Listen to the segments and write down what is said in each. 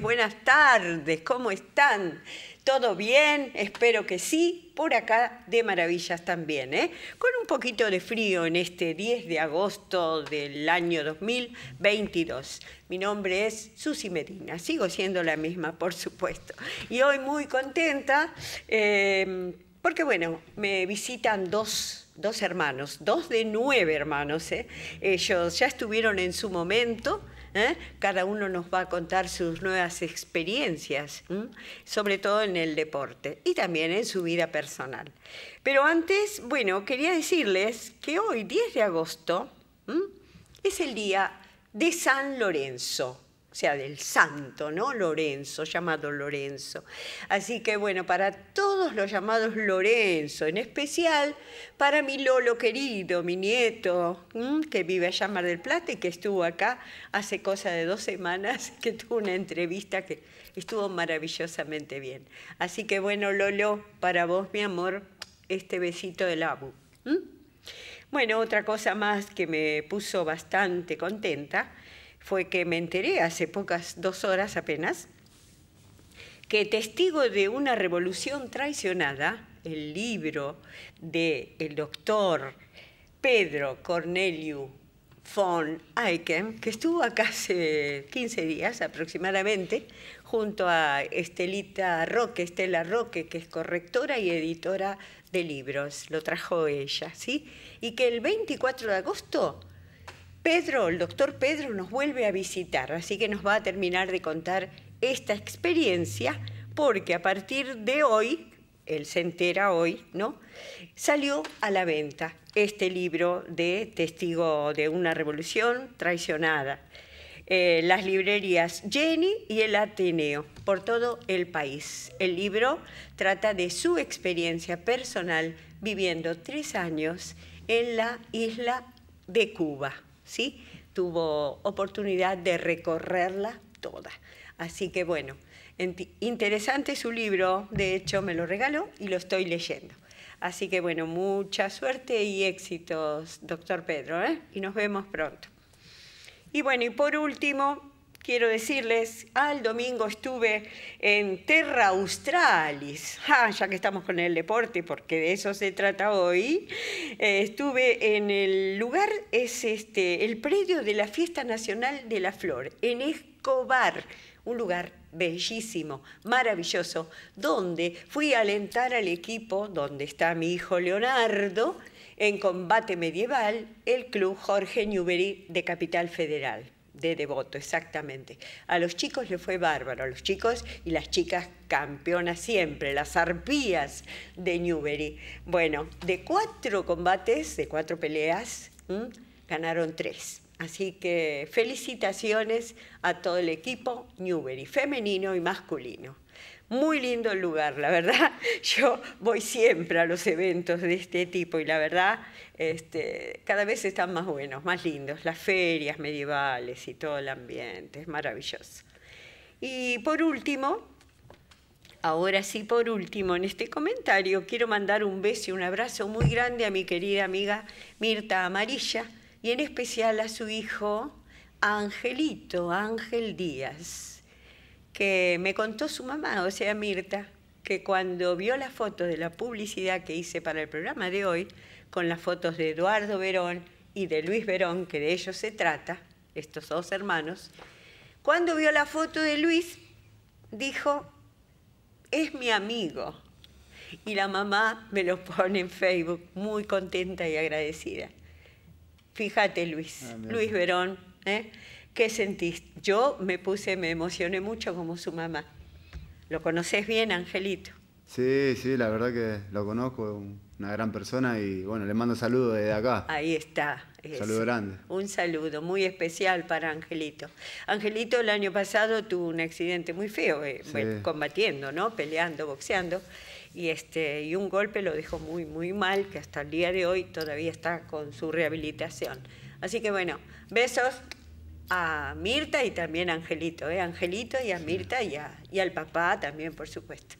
buenas tardes, ¿cómo están? ¿Todo bien? Espero que sí. Por acá de maravillas también, ¿eh? Con un poquito de frío en este 10 de agosto del año 2022. Mi nombre es Susi Medina, sigo siendo la misma, por supuesto. Y hoy muy contenta em, porque, bueno, me visitan dos hermanos, dos de nueve hermanos. ¿eh? Ellos ya estuvieron en su momento ¿eh? Cada uno nos va a contar sus nuevas experiencias, sobre todo en el deporte y también en su vida personal. Pero antes, bueno, quería decirles que hoy, 10 de agosto, es el día de San Lorenzo o sea, del santo, ¿no? Lorenzo, llamado Lorenzo. Así que bueno, para todos los llamados Lorenzo, en especial para mi Lolo querido, mi nieto, que vive allá en Mar del Plata y que estuvo acá hace cosa de dos semanas, que tuvo una entrevista que estuvo maravillosamente bien. Así que bueno, Lolo, para vos, mi amor, este besito del abu. Bueno, otra cosa más que me puso bastante contenta fue que me enteré hace pocas dos horas apenas que testigo de una revolución traicionada, el libro del el doctor Pedro Corneliu von Eichem, que estuvo acá hace 15 días aproximadamente, junto a Estelita Roque, Estela Roque, que es correctora y editora de libros, lo trajo ella, ¿sí? Y que el 24 de agosto Pedro, el doctor Pedro nos vuelve a visitar, así que nos va a terminar de contar esta experiencia, porque a partir de hoy, él se entera hoy, ¿no? Salió a la venta este libro de Testigo de una Revolución Traicionada. Eh, las librerías Jenny y el Ateneo por todo el país. El libro trata de su experiencia personal viviendo tres años en la isla de Cuba. ¿sí? Tuvo oportunidad de recorrerla toda. Así que bueno, interesante su libro, de hecho me lo regaló y lo estoy leyendo. Así que bueno, mucha suerte y éxitos, doctor Pedro, ¿eh? y nos vemos pronto. Y bueno, y por último, quiero decirles, al domingo estuve en Terra Australis, ah, ya que estamos con el deporte, porque de eso se trata hoy, eh, estuve en el lugar, es este, el predio de la Fiesta Nacional de la Flor, en Escobar, un lugar bellísimo, maravilloso, donde fui a alentar al equipo donde está mi hijo Leonardo en combate medieval, el Club Jorge Newbery de Capital Federal de voto exactamente. A los chicos le fue bárbaro, a los chicos y las chicas campeonas siempre, las arpías de Newbery. Bueno, de cuatro combates, de cuatro peleas, ganaron tres. Así que felicitaciones a todo el equipo Newbery, femenino y masculino. Muy lindo el lugar, la verdad. Yo voy siempre a los eventos de este tipo y la verdad, este, cada vez están más buenos, más lindos. Las ferias medievales y todo el ambiente, es maravilloso. Y por último, ahora sí, por último, en este comentario quiero mandar un beso y un abrazo muy grande a mi querida amiga Mirta Amarilla y en especial a su hijo Angelito, Ángel Díaz que me contó su mamá, o sea, Mirta, que cuando vio las fotos de la publicidad que hice para el programa de hoy, con las fotos de Eduardo Verón y de Luis Verón, que de ellos se trata, estos dos hermanos, cuando vio la foto de Luis, dijo, es mi amigo. Y la mamá me lo pone en Facebook, muy contenta y agradecida. Fíjate, Luis, ah, Luis Verón, ¿eh? ¿Qué sentís? Yo me puse, me emocioné mucho como su mamá. ¿Lo conoces bien, Angelito? Sí, sí, la verdad que lo conozco, una gran persona y bueno, le mando saludos desde acá. Ahí está. Un saludo grande. Un saludo muy especial para Angelito. Angelito el año pasado tuvo un accidente muy feo, eh, combatiendo, ¿no? Peleando, boxeando. Y, este, y un golpe lo dejó muy, muy mal, que hasta el día de hoy todavía está con su rehabilitación. Así que bueno, besos, a Mirta y también a Angelito, ¿eh? Angelito y a Mirta y, y al papá también, por supuesto.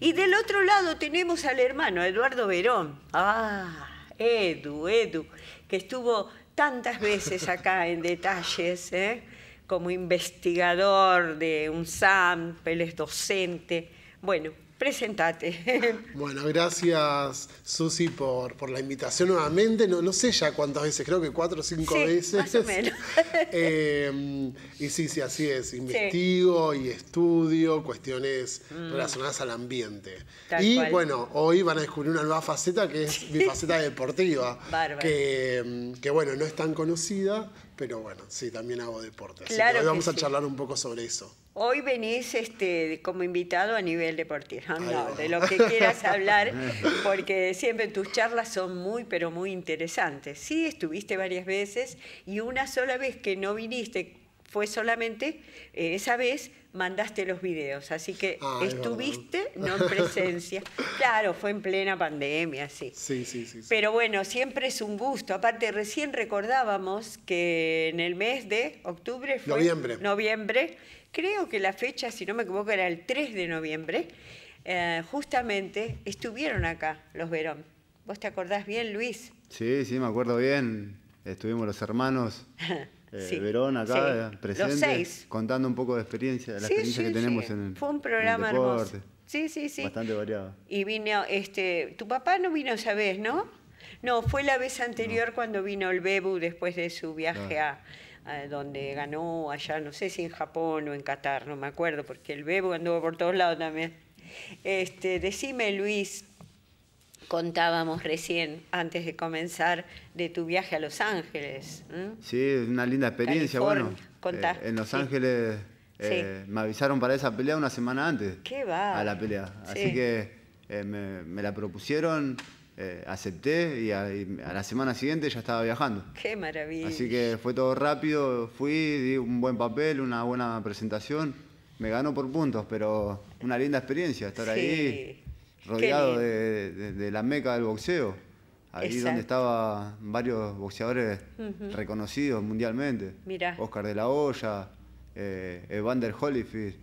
Y del otro lado tenemos al hermano, Eduardo Verón. Ah, Edu, Edu, que estuvo tantas veces acá en detalles, ¿eh? como investigador de un sample, es docente. Bueno, presentate. Bueno, gracias Susi por, la invitación nuevamente. No, sé ya cuántas veces, creo que cuatro o cinco veces. Más o menos. Em, y sí, sí, así es. Investigo y estudio cuestiones mm. relacionadas al ambiente. y bueno, hoy van a descubrir una nueva faceta que es mi faceta deportiva. Em, que bueno, no es tan conocida, pero bueno, sí, también hago deporte. así que hoy vamos a charlar un poco sobre eso. Hoy venís este, como invitado a nivel deportivo, ah, de lo que quieras hablar, porque siempre tus charlas son muy, pero muy interesantes. Sí, estuviste varias veces y una sola vez que no viniste fue solamente eh, esa vez mandaste los videos, así que ah, estuviste, no en presencia. claro, fue en plena pandemia, sí. Sí, sí. sí, Pero bueno, siempre es un gusto. Aparte, recién recordábamos que en el mes de octubre fue... Noviembre. Noviembre. Creo que la fecha, si no me equivoco, era el 3 de noviembre. Eh, justamente estuvieron acá los Verón. ¿Vos te acordás bien, Luis? Sí, sí, me acuerdo bien. Estuvimos los hermanos eh, acá eh, presente, contando un poco de experiencia, de la experiencia que tenemos en el Fue un programa Bastante variado. Y vino, este, tu papá no vino esa vez, ¿no? No, fue la vez anterior cuando vino el Bebu después de su viaje a, donde ganó allá, no sé si en Japón o en Qatar, no me acuerdo, porque el Bebu anduvo por todos lados también. Este, decime, Luis, contábamos recién, antes de comenzar, de tu viaje a Los Ángeles. Sí, una linda experiencia. Bueno, eh, en Los Ángeles eh, me avisaron para esa pelea una semana antes. ¿Qué va? A la pelea. Así que eh, me, la propusieron, acepté y a, la semana siguiente ya estaba viajando. ¡Qué maravilla! Así que fue todo rápido, fui, di un buen papel, una buena presentación. Me ganó por puntos, pero una linda experiencia estar ahí rodeado de, la meca del boxeo, ahí donde estaban varios boxeadores reconocidos mundialmente. Mira, Oscar de la Hoya, eh, Evander Holyfield,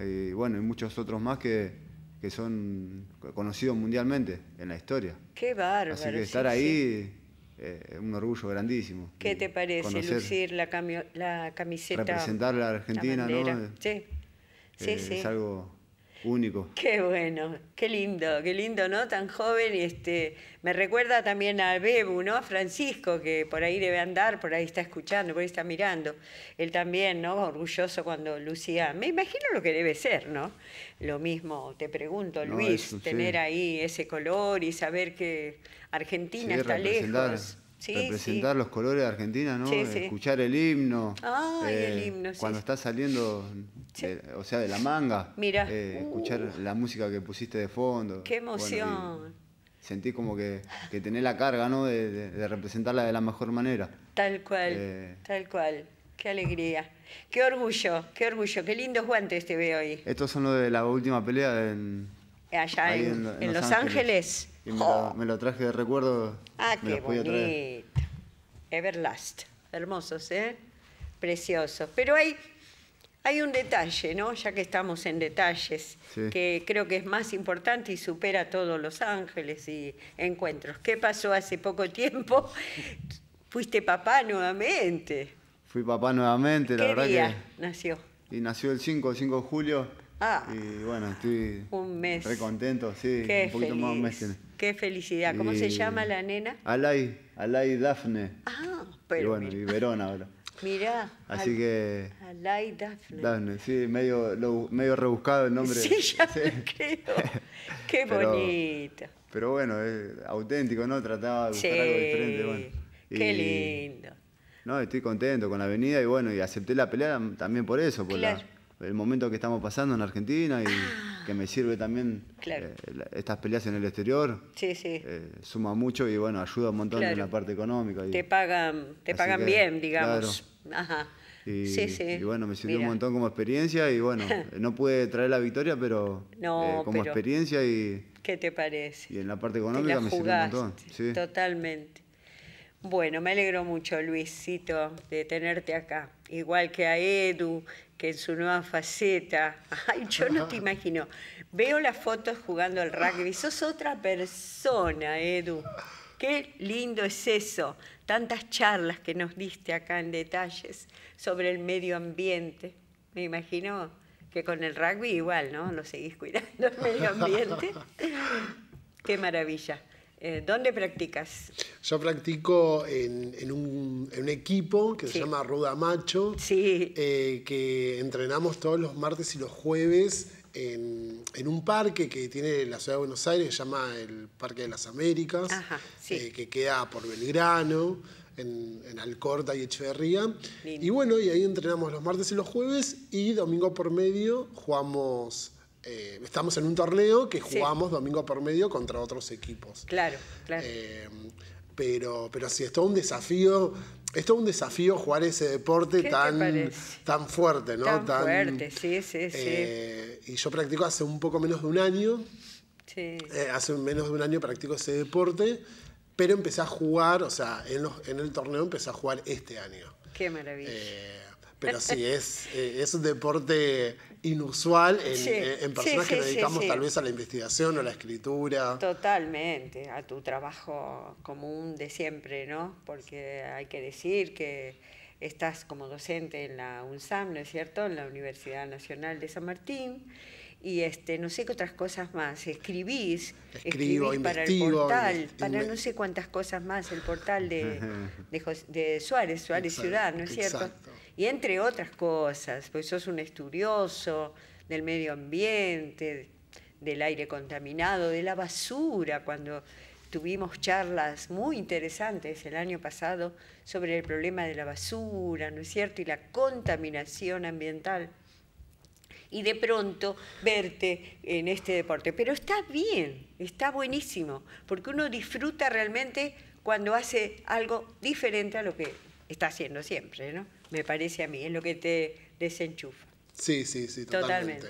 y bueno, y muchos otros más que, que, son conocidos mundialmente en la historia. Qué bárbaro. Así que estar ahí eh, es un orgullo grandísimo. ¿Qué te parece lucir la, la, camiseta? Representar a la Argentina, ¿no? Sí, sí, eh, sí. Es algo Único. Qué bueno, qué lindo, qué lindo, ¿no? Tan joven, y este, me recuerda también a Bebu, ¿no? A Francisco, que por ahí debe andar, por ahí está escuchando, por ahí está mirando. Él también, ¿no? Orgulloso cuando Lucía, me imagino lo que debe ser, ¿no? Lo mismo, te pregunto, Luis, tener ahí ese color y saber que Argentina está lejos. Sí, representar los colores de Argentina, ¿no? Escuchar el himno. Ah, el eh, himno, sí. Cuando está saliendo o sea, de la manga. Mira. Eh, uh. escuchar la música que pusiste de fondo. Qué emoción. sentí como que, tenés la carga, ¿no? De, representarla de la mejor manera. Tal cual, eh, tal cual. Qué alegría. Qué orgullo, qué orgullo. Qué lindos guantes te veo hoy. Estos son los de la última pelea en, Allá en, Los, Ángeles. Y oh. me, lo, traje de recuerdo. Ah, qué bonito. Everlast. Hermosos, ¿eh? Preciosos. Pero hay hay un detalle, ¿no? Ya que estamos en detalles, que creo que es más importante y supera todos los ángeles y encuentros. ¿Qué pasó hace poco tiempo? Fuiste papá nuevamente. Fui papá nuevamente, la verdad día Nació. Y nació el 5, el 5 de julio. Ah. Y bueno, estoy. Un mes. Re contento, sí. Qué un poquito feliz. más mes. Qué felicidad. ¿Cómo se llama la nena? Alay, Alay Dafne. Ah, pero. Y bueno, y Verona ahora. Mira, Así que. Alay Dafne, sí, medio, medio rebuscado el nombre. Sí, ya Me Qué bonito. Pero bueno, es auténtico, ¿no? Trataba de buscar algo diferente. qué lindo. No, estoy contento con la avenida y bueno, y acepté la pelea también por eso, por el momento que estamos pasando en Argentina y. Ah, que me sirve también eh, estas peleas en el exterior. Sí, sí. Eh, suma mucho y bueno, ayuda un montón en la parte económica. te pagan, te pagan bien, digamos. Ajá. sí, sí. y, bueno, me sirvió un montón como experiencia y bueno, no pude traer la victoria, pero eh, como experiencia y... ¿Qué te parece? Y en la parte económica me sirvió un montón. Sí. Totalmente. Bueno, me alegro mucho, Luisito, de tenerte acá. Igual que a Edu, que en su nueva faceta. Ay, yo no te imagino. Veo las fotos jugando al rugby. Sos otra persona, Edu. Qué lindo es eso. Tantas charlas que nos diste acá en detalles sobre el medio ambiente. Me imagino que con el rugby igual, ¿no? Lo seguís cuidando el medio ambiente. Qué maravilla. Eh, ¿Dónde practicas? Yo practico en, un, equipo que se llama Ruda Macho, eh, que entrenamos todos los martes y los jueves en, un parque que tiene la ciudad de Buenos Aires, se llama el Parque de las Américas, eh, que queda por Belgrano. En, Alcorta y Echeverría. Y bueno, y ahí entrenamos los martes y los jueves y domingo por medio jugamos eh, estamos en un torneo que jugamos domingo por medio contra otros equipos. Claro, claro. Eh, pero, pero sí, es todo un desafío. Es un desafío jugar ese deporte tan, tan fuerte, ¿no? Tan, fuerte, sí, sí, sí. Eh, y yo practico hace un poco menos de un año. Sí. hace menos de un año practico ese deporte, pero empecé a jugar, o sea, en, el torneo empecé a jugar este año. Qué maravilla. Pero sí, es, es un deporte inusual en, eh, personas que dedicamos tal vez a la investigación o a la escritura. Totalmente, a tu trabajo común de siempre, ¿no? Porque hay que decir que estás como docente en la UNSAM, ¿no es cierto?, en la Universidad Nacional de San Martín. Y este, no sé qué otras cosas más. Escribís, Escribo, escribís para el portal, para no sé cuántas cosas más, el portal de, de, Suárez, Suárez Ciudad, ¿no es cierto? y entre otras cosas, pues sos un estudioso del medio ambiente, del aire contaminado, de la basura, cuando tuvimos charlas muy interesantes el año pasado sobre el problema de la basura, ¿no es cierto?, y la contaminación ambiental. Y de pronto verte en este deporte. Pero está bien, está buenísimo, porque uno disfruta realmente cuando hace algo diferente a lo que está haciendo siempre, ¿no? me parece a mí, es lo que te desenchufa. Sí, sí, sí, totalmente.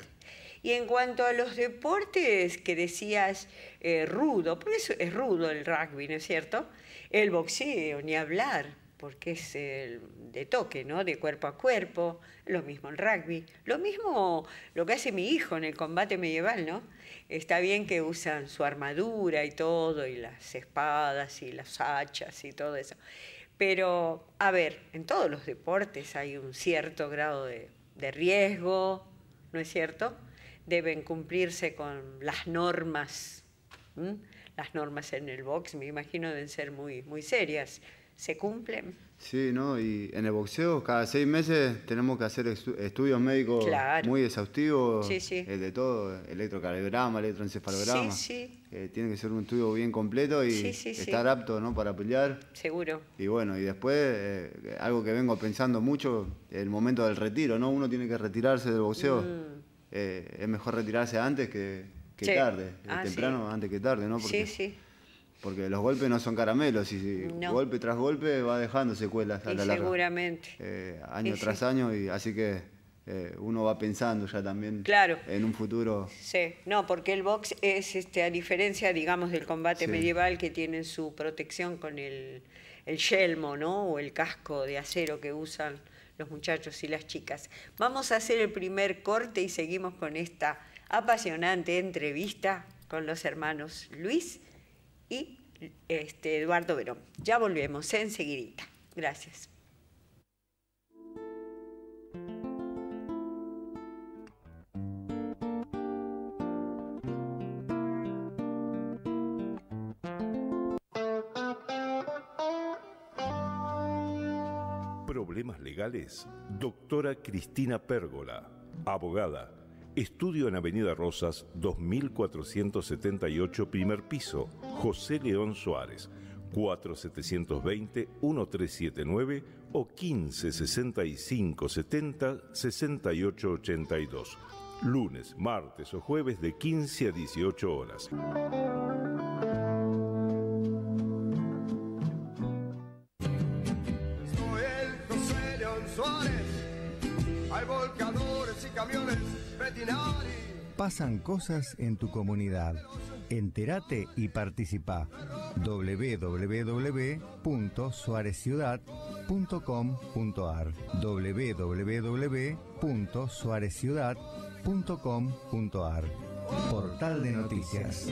Y en cuanto a los deportes que decías eh, rudo, porque es rudo el rugby, ¿no es cierto? El boxeo, ni hablar, porque es el de toque, ¿no? De cuerpo a cuerpo, lo mismo el rugby, lo mismo lo que hace mi hijo en el combate medieval, ¿no? Está bien que usan su armadura y todo, y las espadas y las hachas y todo eso. Pero, a ver, en todos los deportes hay un cierto grado de, riesgo, ¿no es cierto? Deben cumplirse con las normas. Las normas en el box, me imagino, deben ser muy serias se cumplen. Sí, ¿no? Y en el boxeo cada seis meses tenemos que hacer estudios médicos muy exhaustivos, sí, eh, de todo, electrocardiograma, electroencefalograma. Sí, eh, tiene que ser un estudio bien completo y estar apto, ¿no? Para pelear. Seguro. Y bueno, y después, eh, algo que vengo pensando mucho, el momento del retiro, ¿no? Uno tiene que retirarse del boxeo. Mm. es mejor retirarse antes que, tarde, ah, temprano antes que tarde, ¿no? Porque sí, sí porque los golpes no son caramelos y golpe tras golpe va dejando secuelas a la larga. Seguramente. Eh, año tras año y así que eh, uno va pensando ya también en un futuro. Sí, no, porque el box es, este, a diferencia, digamos, del combate medieval que tienen su protección con el, yelmo, ¿no? O el casco de acero que usan los muchachos y las chicas. Vamos a hacer el primer corte y seguimos con esta apasionante entrevista con los hermanos Luis y este, Eduardo Verón. Ya volvemos enseguidita. Gracias. Problemas legales. Doctora Cristina Pérgola, abogada. Estudio en Avenida Rosas, 2478, primer piso, José León Suárez, 4720-1379 o 1565-70-6882. Lunes, martes o jueves de 15 a 18 horas. Soy José León Suárez, hay volcadores y camiones, Pasan cosas en tu comunidad Enterate y participa. www.suareciudad.com.ar www.suareciudad.com.ar Portal de noticias.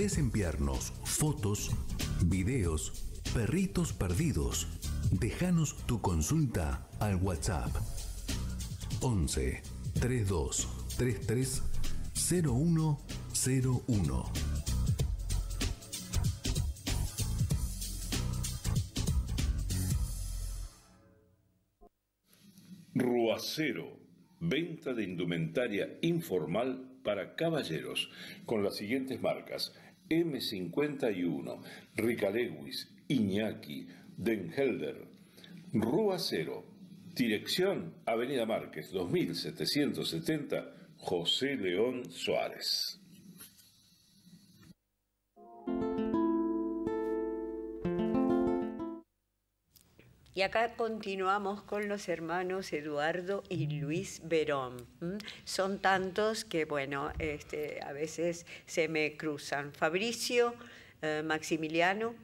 Puedes enviarnos fotos, videos, perritos perdidos. Déjanos tu consulta al WhatsApp 11 32 33 0101. Ruacero, venta de indumentaria informal para caballeros, con las siguientes marcas. M51, Rica Iñaki, Helder, Rúa Cero, dirección Avenida Márquez 2770, José León Suárez. Y acá continuamos con los hermanos Eduardo y Luis Verón. Son tantos que, bueno, este, a veces se me cruzan. Fabricio, eh, Maximiliano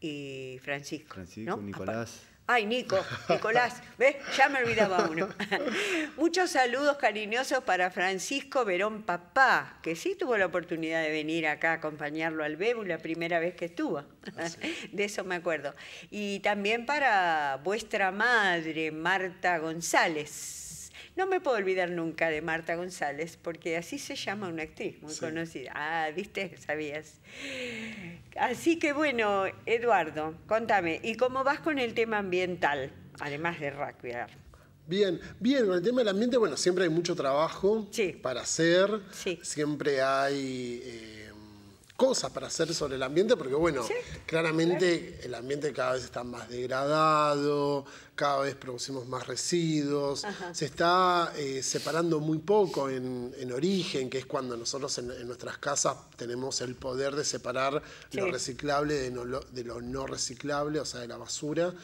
y Francisco. Francisco, Nicolás. Ay, Nico, Nicolás, ¿ves? Ya me olvidaba uno. Muchos saludos cariñosos para Francisco Verón Papá, que sí tuvo la oportunidad de venir acá a acompañarlo al Bebu la primera vez que estuvo. De eso me acuerdo. Y también para vuestra madre, Marta González. No me puedo olvidar nunca de Marta González, porque así se llama una actriz muy conocida. Ah, viste, sabías. Así que bueno, Eduardo, contame, ¿y cómo vas con el tema ambiental, además de Raquiar? Bien, bien, con el tema del ambiente, bueno, siempre hay mucho trabajo para hacer, siempre hay... Eh, cosas para hacer sobre el ambiente, porque bueno, claramente el ambiente cada vez está más degradado, cada vez producimos más residuos, se está eh, separando muy poco en, origen, que es cuando nosotros en, nuestras casas tenemos el poder de separar lo reciclable de, lo, no reciclable, o sea, de la basura.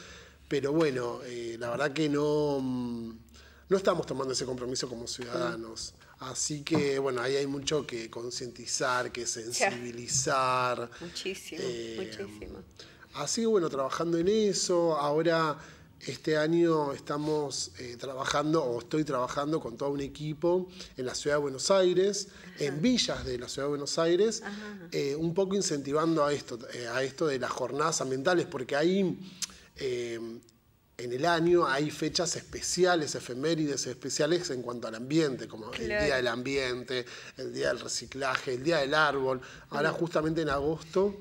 Pero bueno, eh, la verdad que no, mm, no estamos tomando ese compromiso como ciudadanos. Así que, bueno, ahí hay mucho que concientizar, que sensibilizar. Muchísimo, eh, muchísimo. Así que, bueno, trabajando en eso. Ahora, este año estamos eh, trabajando, o estoy trabajando con todo un equipo en la ciudad de Buenos Aires, en villas de la ciudad de Buenos Aires, eh, un poco incentivando a esto, a esto de las jornadas ambientales, porque ahí en el año hay fechas especiales, efemérides especiales en cuanto al ambiente, como el Día del Ambiente, el Día del Reciclaje, el Día del Árbol. Ahora mm. justamente en agosto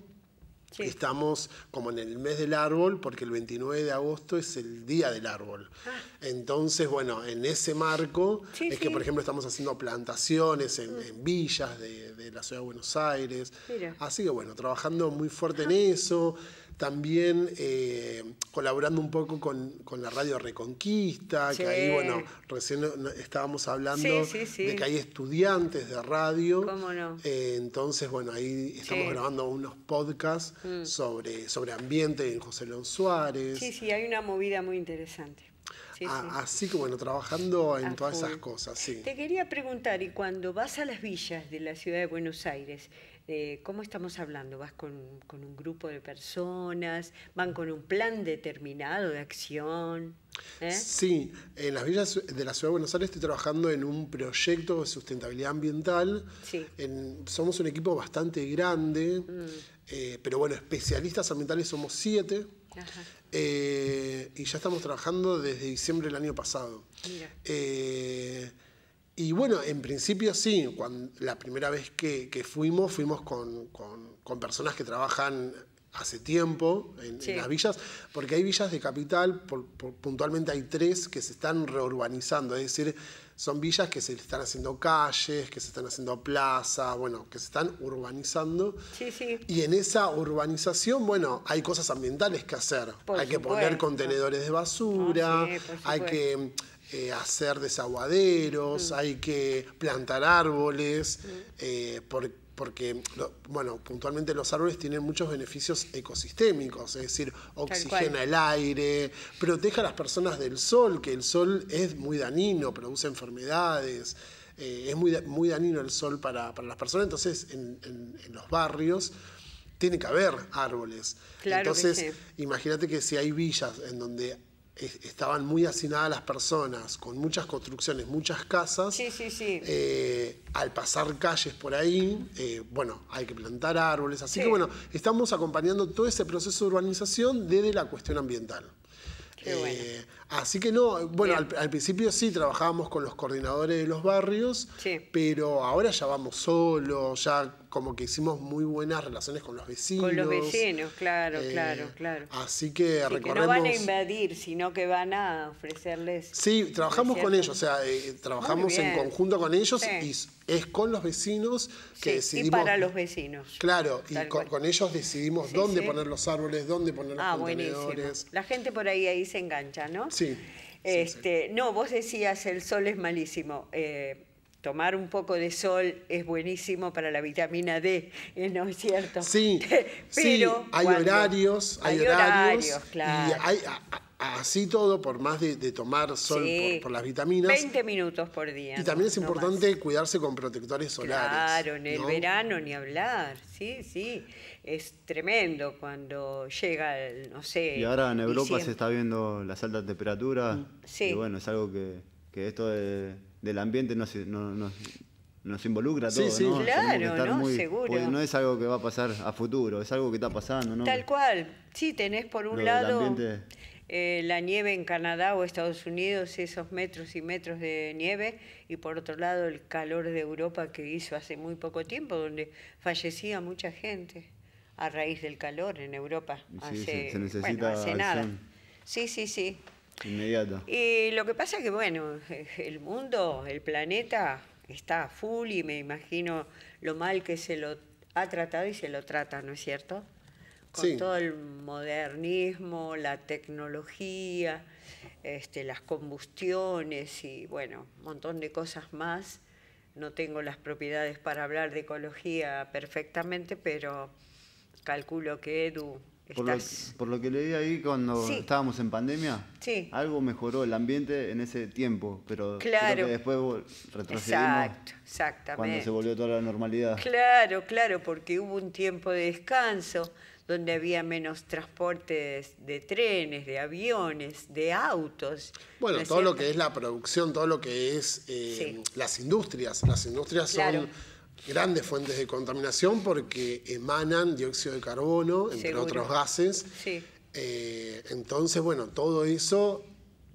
estamos como en el mes del árbol, porque el 29 de agosto es el Día del Árbol. Ah. Entonces, bueno, en ese marco es que, por ejemplo, estamos haciendo plantaciones en, mm. villas de, la Ciudad de Buenos Aires. Así que, bueno, trabajando muy fuerte en ah. eso también eh, colaborando un poco con, la radio Reconquista, que ahí, bueno, recién estábamos hablando de que hay estudiantes de radio. ¿Cómo no? Eh, entonces, bueno, ahí estamos grabando unos podcasts mm. sobre, sobre ambiente en José León Suárez. Sí, sí, hay una movida muy interesante. Ah, así que bueno, trabajando en todas esas cosas, sí. Te quería preguntar, y cuando vas a las villas de la ciudad de Buenos Aires, eh, cómo estamos hablando, vas con, un grupo de personas, van con un plan determinado de acción. ¿Eh? Sí, en las villas de la Ciudad de Buenos Aires estoy trabajando en un proyecto de sustentabilidad ambiental. Sí. somos un equipo bastante grande, mm. eh, pero bueno, especialistas ambientales somos siete. y ya estamos trabajando desde diciembre del año pasado. Y bueno, en principio sí, cuando, la primera vez que, fuimos, fuimos con, personas que trabajan hace tiempo en, las villas, porque hay villas de capital, puntualmente hay tres que se están reurbanizando, es decir, son villas que se están haciendo calles, que se están haciendo plazas, bueno, que se están urbanizando. Sí, sí. Y en esa urbanización, bueno, hay cosas ambientales que hacer. hay que poner contenedores de basura, ah, hay que eh, hacer desaguaderos, hay que plantar árboles, eh, porque bueno, puntualmente los árboles tienen muchos beneficios ecosistémicos, es decir, oxigena el aire, protege a las personas del sol, que el sol es muy dañino, produce enfermedades, eh, es muy, muy dañino el sol para, las personas, entonces en, los barrios tiene que haber árboles. entonces, imagínate que si hay villas en donde estaban muy hacinadas las personas, con muchas construcciones, muchas casas. Sí, sí, sí. Eh, al pasar calles por ahí, eh, bueno, hay que plantar árboles. Así que bueno, estamos acompañando todo ese proceso de urbanización desde la cuestión ambiental. Eh, así que no, bueno, al, al, principio sí trabajábamos con los coordinadores de los barrios, pero ahora ya vamos solos, ya como que hicimos muy buenas relaciones con los vecinos. Con los vecinos, claro, eh, claro, claro. Así que recordemos Que no van a invadir, sino que van a ofrecerles... Sí, trabajamos con ellos, o sea, eh, trabajamos en conjunto con ellos y es con los vecinos que decidimos... Y para los vecinos. Claro, y con, ellos decidimos dónde poner los árboles, dónde poner los ah, Buenísimo. La gente por ahí ahí se engancha, ¿no? Sí. Este, No, vos decías el sol es malísimo. Eh, tomar un poco de sol es buenísimo para la vitamina D, ¿eh? ¿no es cierto? Sí, pero hay horarios, hay, horarios, claro. Y hay, así todo, por más de, tomar sol por, las vitaminas. 20 minutos por día. Y también es importante cuidarse con protectores solares. Claro, en el verano ni hablar, sí, sí. Es tremendo cuando llega, no sé. Y ahora en Europa se está viendo las altas temperaturas. Mm, sí. Y bueno, es algo que que esto del ambiente no, se, nos involucra todo, ¿no? Claro, ¿no? seguro. no es algo que va a pasar a futuro, es algo que está pasando, ¿no? Tal cual. Sí, tenés por un lado eh, la nieve en Canadá o Estados Unidos, esos metros y metros de nieve, y por otro lado el calor de Europa que hizo hace muy poco tiempo, donde fallecía mucha gente a raíz del calor en Europa. necesita Sí, sí, sí inmediato Y lo que pasa es que, bueno, el mundo, el planeta está full y me imagino lo mal que se lo ha tratado y se lo trata, ¿no es cierto? Con todo el modernismo, la tecnología, este, las combustiones y, bueno, un montón de cosas más. No tengo las propiedades para hablar de ecología perfectamente, pero calculo que Edu por, lo, que leí ahí cuando estábamos en pandemia, algo mejoró el ambiente en ese tiempo, pero claro. después retrocedimos Exacto, exactamente. cuando se volvió toda la normalidad. Claro, claro, porque hubo un tiempo de descanso donde había menos transportes de trenes, de aviones, de autos. Bueno, todo lo que es la producción, todo lo que es eh, las industrias. Las industrias son grandes fuentes de contaminación porque emanan dióxido de carbono, entre otros gases. Eh, entonces, bueno, todo eso,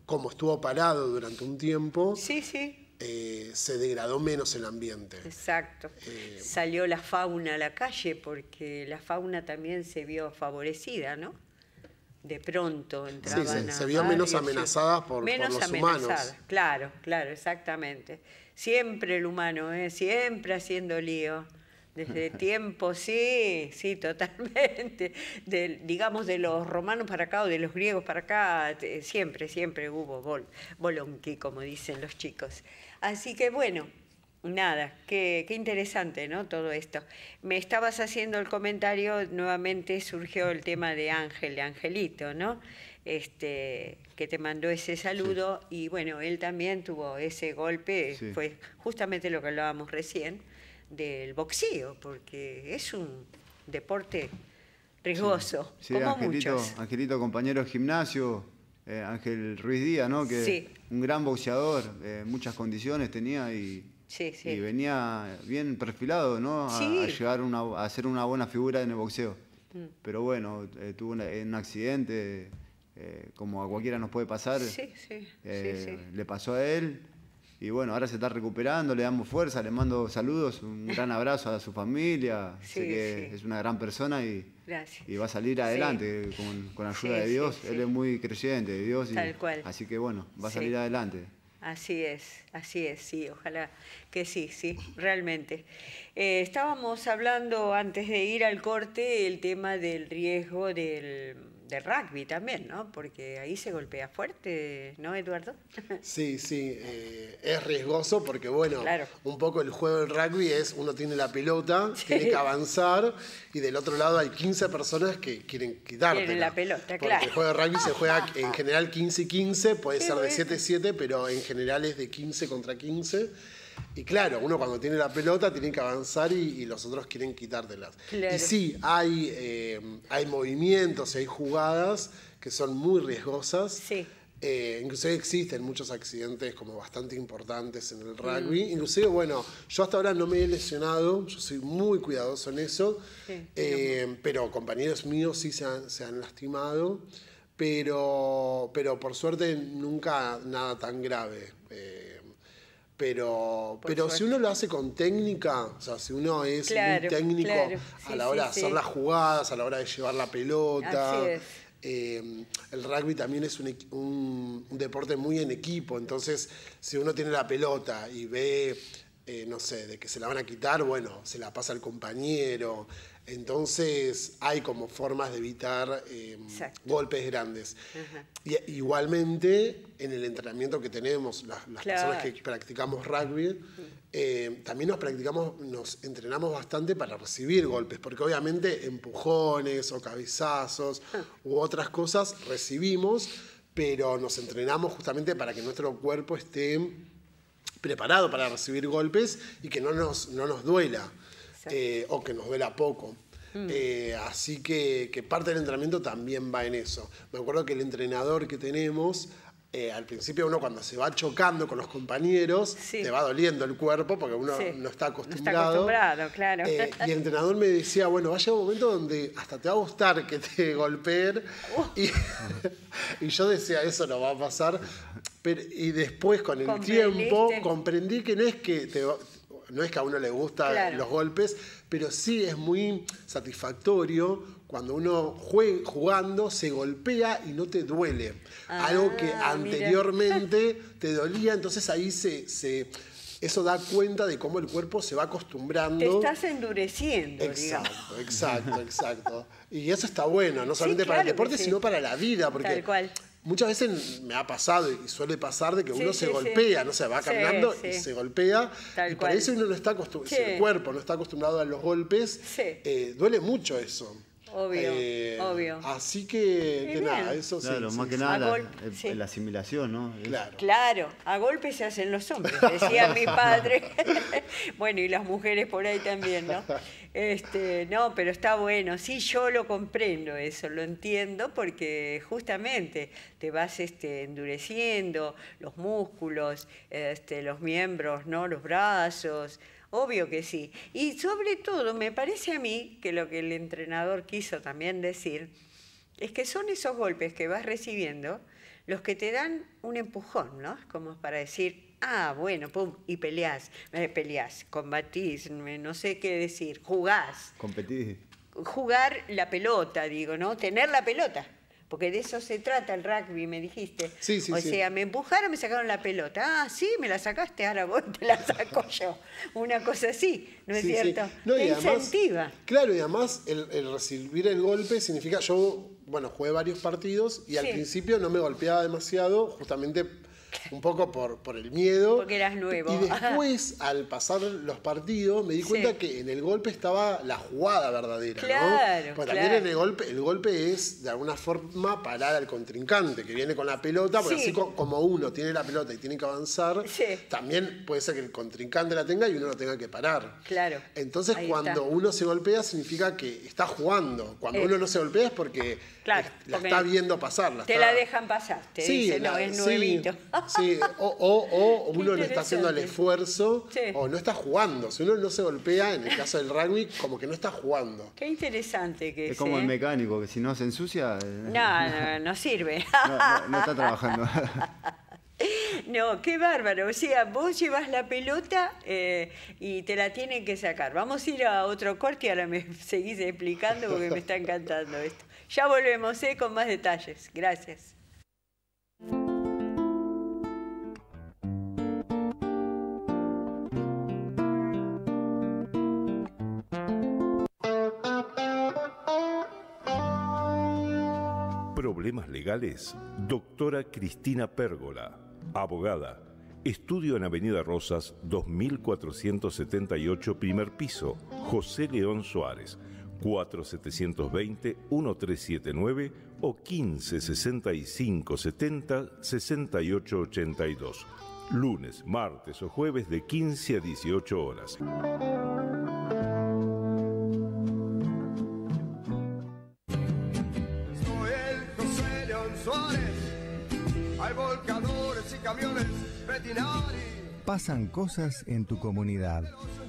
como estuvo parado durante un tiempo, eh, se degradó menos el ambiente. Exacto. Eh, Salió la fauna a la calle porque la fauna también se vio favorecida, ¿no? De pronto entraban sí, se, vio menos amenazadas por, los humanos. los amenazadas, Claro, claro, exactamente. Siempre el humano, ¿eh? siempre haciendo lío. Desde tiempo, sí, sí, totalmente. digamos, de los romanos para acá o de los griegos para acá, siempre, siempre hubo bol, bolonqui, como dicen los chicos. Así que bueno, nada, qué, qué, interesante, ¿no? Todo esto. Me estabas haciendo el comentario, nuevamente surgió el tema de Ángel, de Angelito, ¿no? este, que te mandó ese saludo y bueno, él también tuvo ese golpe, fue justamente lo que hablábamos recién del boxeo, porque es un deporte riesgoso. Sí, como Angelito, muchos. Angelito, compañero de gimnasio, eh, Ángel Ruiz Díaz, ¿no? Que un gran boxeador, eh, muchas condiciones tenía y, venía bien perfilado, ¿no? A, a una, a hacer una buena figura en el boxeo. Mm. Pero bueno, eh, tuvo un accidente eh, como a cualquiera nos puede pasar, eh, le pasó a él. Y bueno, ahora se está recuperando, le damos fuerza, le mando saludos, un gran abrazo a su familia. sé que es una gran persona y, y va a salir adelante con, con, ayuda de Dios. Él es muy creciente de Dios. Así que bueno, va a salir adelante. Así es, así es, sí, ojalá que sí, sí, realmente. Eh, estábamos hablando antes de ir al corte el tema del riesgo del de rugby también, ¿no? Porque ahí se golpea fuerte, ¿no, Eduardo? Sí, sí, eh, es riesgoso porque, bueno, un poco el juego del rugby es uno tiene la pelota, tiene que avanzar y del otro lado hay 15 personas que quieren quitarte. Tienen la pelota, porque claro. El juego de rugby se juega en general 15 15, puede ser de 7-7, pero en general es de 15 contra 15 y claro, uno cuando tiene la pelota tiene que avanzar y, los otros quieren quitártelas. Y sí, hay, eh, hay movimientos y hay jugadas que son muy riesgosas. Sí. Eh, inclusive existen muchos accidentes como bastante importantes en el mm. rugby. Inclusive, bueno, yo hasta ahora no me he lesionado, yo soy muy cuidadoso en eso, eh, pero compañeros míos sí se han, lastimado, pero, pero por suerte nunca nada tan grave. Pero, pero si uno lo hace con técnica, o sea, si uno es muy técnico a la hora de hacer las jugadas, a la hora de llevar la pelota. Em, el rugby también es un, deporte muy en equipo, entonces si uno tiene la pelota y ve, eh, no sé, de que se la van a quitar, bueno, se la pasa al compañero, entonces hay como formas de evitar em, golpes grandes. igualmente en el entrenamiento que tenemos, las, personas que practicamos rugby, em, también nos practicamos, nos entrenamos bastante para recibir golpes, porque obviamente empujones o cabezazos ah. u otras cosas recibimos, pero nos entrenamos justamente para que nuestro cuerpo esté preparado para recibir golpes y que no nos, no nos duela. Eh, o que nos duela poco. Mm. Eh, así que, parte del entrenamiento también va en eso. Me acuerdo que el entrenador que tenemos, eh, al principio uno cuando se va chocando con los compañeros, te va doliendo el cuerpo porque uno no está acostumbrado. claro. y el entrenador me decía, bueno, va a llegar un momento donde hasta te va a gustar que te golpeen. Oh. Y, yo decía, eso no va a pasar. Pero, y después, con el tiempo, comprendí que no es que te, no es que a uno le gustan los golpes, pero sí es muy satisfactorio cuando uno juega, jugando se golpea y no te duele. Ah, Algo que anteriormente te dolía, entonces ahí se, se eso da cuenta de cómo el cuerpo se va acostumbrando. Te estás endureciendo. Exacto, digamos. exacto, exacto. Y eso está bueno, no solamente para el deporte, sino para la vida, porque Tal cual muchas veces me ha pasado y suele pasar de que uno se golpea, no se va caminando y se golpea. y para eso uno no está acostumbrado, el cuerpo no está acostumbrado a los golpes, eh, duele mucho eso. Obvio, eh, obvio. Así que, nada, eso claro, más que nada eh, la, asimilación, ¿no? Claro. claro, a golpes se hacen los hombres, decía mi padre. bueno, y las mujeres por ahí también, ¿no? Este, no, pero está bueno. Sí, yo lo comprendo eso, lo entiendo porque justamente te vas este, endureciendo los músculos, este, los miembros, ¿no? los brazos. Obvio que sí. Y sobre todo, me parece a mí que lo que el entrenador quiso también decir es que son esos golpes que vas recibiendo los que te dan un empujón, ¿no? Como para decir, Ah, bueno, pum, y peleás, eh, peleás, combatís, no sé qué decir, jugás. Competís. Jugar la pelota, digo, ¿no? Tener la pelota. Porque de eso se trata el rugby, me dijiste. Sí, sí, o sea, me empujaron, me sacaron la pelota. Ah, sí, me la sacaste, ahora vos te la saco yo. Una cosa así, ¿no es cierto? No, incentiva. claro, y además el, el recibir el golpe significa, yo, bueno, jugué varios partidos y al principio no me golpeaba demasiado, justamente un poco por, por el miedo. Porque eras nuevo. Y después, al pasar los partidos, me di cuenta que en el golpe estaba la jugada verdadera, claro, ¿no? Porque también en el golpe, el golpe es de alguna forma parar al contrincante, que viene con la pelota, porque así como uno tiene la pelota y tiene que avanzar, también puede ser que el contrincante la tenga y uno lo tenga que parar. Claro. Entonces, cuando uno se golpea, significa que está jugando. Cuando eh. uno no se golpea es porque la está viendo pasar. te la dejan pasar, te dicen, no, es nuevito. Sí, o, uno no está haciendo el esfuerzo o no está jugando. Si uno no se golpea, en el caso del rugby, como que no está jugando. Qué interesante que es. Es como el ¿eh? mecánico, que si no se ensucia. Eh, no, no, sirve. No, está trabajando. No, qué bárbaro. O sea, vos llevas la pelota eh, y te la tienen que sacar. Vamos a ir a otro corte y ahora me seguís explicando porque me está encantando esto. Ya volvemos con más detalles. Gracias. doctora Cristina Pérgola, abogada. Estudio en Avenida Rosas, 2478, primer piso, José León Suárez, 4720-1379 o 1565-70-6882. Lunes, martes o jueves de 15 a 18 horas. Pasan cosas en tu comunidad.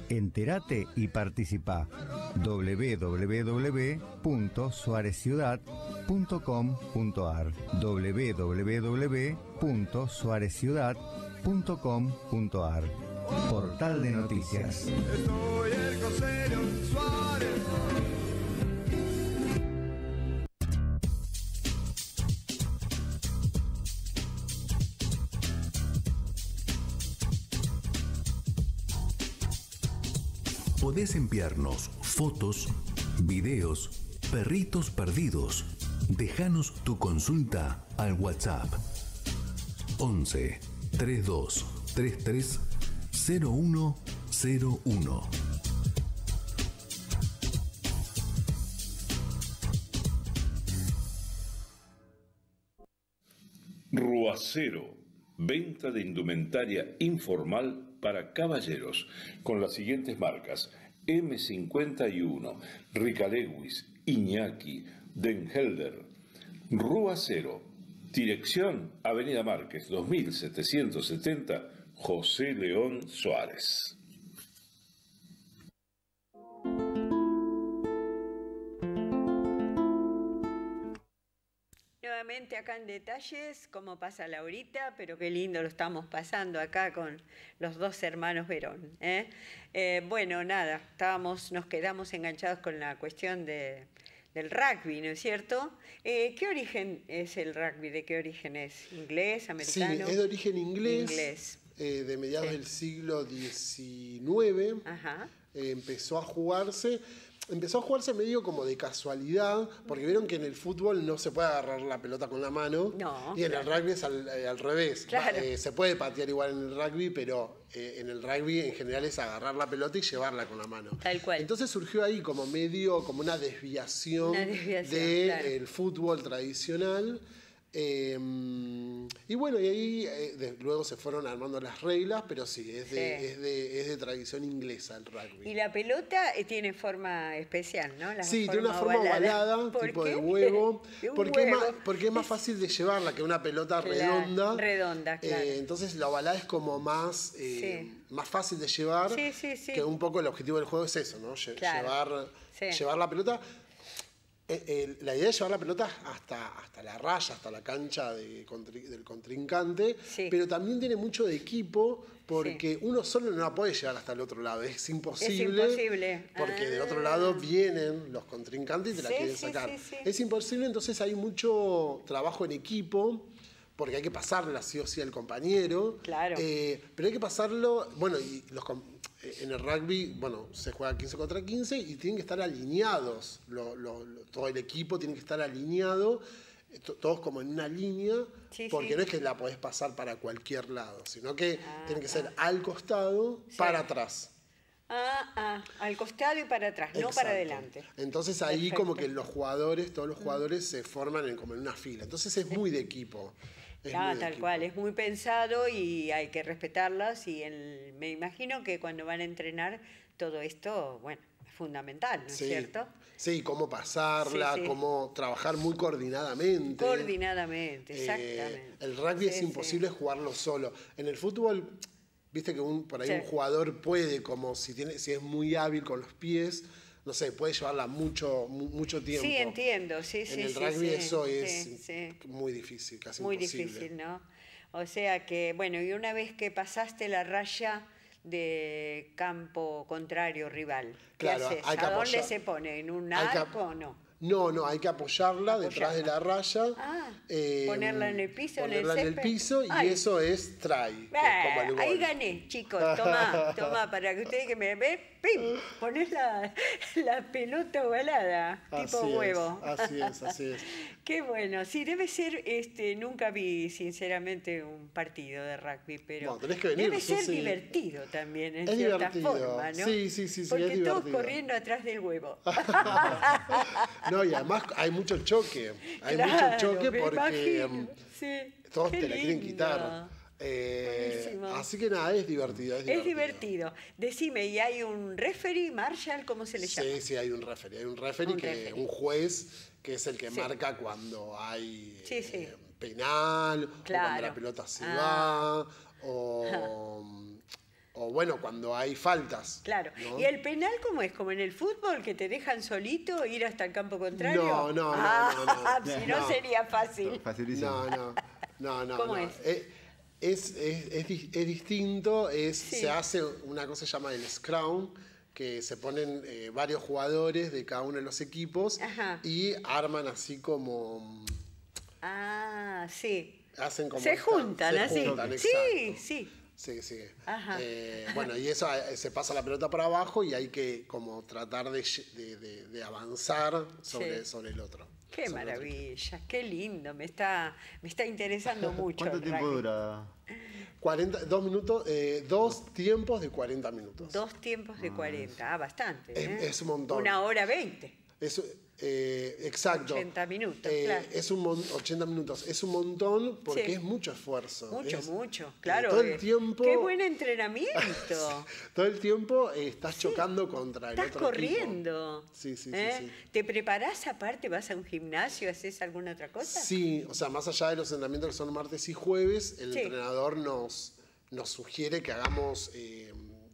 Entérate y participa. www.suareciudad.com.ar www.suareciudad.com.ar Portal de noticias. podés enviarnos fotos, videos, perritos perdidos. Déjanos tu consulta al WhatsApp 11 32 33 0101. Ruacero venta de indumentaria informal para caballeros con las siguientes marcas M51, Rica Lewis, Iñaki, Denhelder, Rua Cero, dirección Avenida Márquez 2770, José León Suárez. acá en detalles cómo pasa Laurita, pero qué lindo lo estamos pasando acá con los dos hermanos Verón. ¿eh? Eh, bueno, nada, estábamos, nos quedamos enganchados con la cuestión del rugby, ¿no es cierto? Eh, ¿Qué origen es el rugby? ¿De qué origen es? ¿Inglés, americano? Sí, es de origen inglés. de mediados del siglo XIX empezó a jugarse empezó a jugarse medio como de casualidad, porque vieron que en el fútbol no se puede agarrar la pelota con la mano. No, y en el rugby es al, eh, revés. Eh, se puede patear igual en el rugby, pero eh, en el rugby en general es agarrar la pelota y llevarla con la mano. Tal cual. Entonces surgió ahí como medio, como una desviación, del de, fútbol tradicional. Em, y bueno, y ahí eh, luego se fueron armando las reglas, pero sí, es de, Es de, es de tradición inglesa el rugby. Y la pelota eh, tiene forma especial, ¿no? sí, tiene una forma ovalada, tipo de huevo, porque, Es más, porque es más fácil de llevarla que una pelota redonda. Redonda, eh, claro. entonces la ovalada es como más, más fácil de llevar, que un poco el objetivo del juego es eso, ¿no? llevar, llevar la pelota eh, eh, la idea es llevar la pelota hasta, hasta la raya, hasta la cancha del contrincante, pero también tiene mucho de equipo porque uno solo no la puede llevar hasta el otro lado, es imposible. Es imposible. Porque del ah. otro lado vienen los contrincantes y te la quieren sacar. Es imposible, entonces hay mucho trabajo en equipo porque hay que pasarla sí o sí al compañero. Claro. Eh, pero hay que pasarlo, bueno, y los, en el rugby, bueno, se juega 15 contra 15 y tienen que estar alineados, todo el equipo tiene que estar alineado, eh, todos como en una línea, porque no es que la podés pasar para cualquier lado, sino que ah, tiene que ah. ser al costado, para atrás. Ah, ah, al costado y para atrás, no para adelante. Entonces ahí como que los jugadores, todos los mm. jugadores se forman en, como en una fila, entonces es muy de equipo tal cual, es muy pensado y hay que respetarlas y el, me imagino que cuando van a entrenar todo esto, bueno, es fundamental, ¿no es cierto? Sí, cómo pasarla, cómo trabajar muy coordinadamente. Coordinadamente, eh, exactamente. el rugby es imposible jugarlo solo. En el fútbol, viste que por ahí un jugador puede, como si, tiene, si es muy hábil con los pies, no sé, puede llevarla mucho, mucho tiempo. Sí, entiendo, sí, sí. el rugby eso es muy difícil, casi muy difícil, ¿no? O sea que, bueno, y una vez que pasaste la raya de campo contrario, rival, ¿A dónde se pone? ¿En un arco o no? No, no, hay que apoyarla detrás de la raya. Ah, eh, ponerla en el piso, en el, en el piso y eso es try. ahí gané, chicos. Tomá, toma para que ustedes que me ven, ¡pim! Ponés la, la pelota ovalada, tipo huevo. así es, así es. Qué bueno. Sí, debe ser, este, nunca vi sinceramente un partido de rugby, pero debe ser divertido también, en es cierta divertido. ¿no? Sí, sí, sí, sí Porque todos corriendo atrás del huevo. No, y además hay mucho choque. Hay mucho choque porque em, todos te la quieren quitar. Eh, así que nada, es divertido, es divertido, Decime, ¿y hay un referee, Marshall? ¿Cómo se le llama? Sí, sí, hay un referee. Hay un referee que un juez que es el que marca cuando hay eh, penal, cuando la pelota se ah. va, o o bueno, cuando hay faltas. Claro. ¿Y el penal cómo es? ¿Como en el fútbol, que te dejan solito ir hasta el campo contrario? No, no, no. no, ah, no no, sería fácil. Facilísimo. No, no, ¿Cómo es? Eh, es, distinto, es, se hace una cosa que se llama el scrum, que se ponen eh, varios jugadores de cada uno de los equipos y arman así como... Ah, sí. Hacen como... Se juntan así. sí, sí. Sí, sí. Eh, bueno, y eso eh, se pasa la pelota para abajo y hay que como tratar de, avanzar sobre, sobre el otro. Qué maravilla, qué lindo, me está, me está interesando mucho. ¿Cuánto tiempo dura? dos eh, minutos, dos tiempos de 40 minutos. Dos tiempos de 40, ah, bastante. Es, un montón. Una hora 20. Es, eh, exacto. 80 minutos, eh, claro. Es un 80 minutos. Es un montón porque es mucho esfuerzo. Mucho, mucho, claro. todo el eh. tiempo. Qué buen entrenamiento. todo el tiempo estás chocando contra el otro otro. Estás corriendo. Sí, sí, sí, ¿Te preparás aparte? ¿Vas a un gimnasio? ¿Haces alguna otra cosa? Sí, o sea, más allá de los entrenamientos que son martes y jueves, el entrenador nos, nos sugiere que hagamos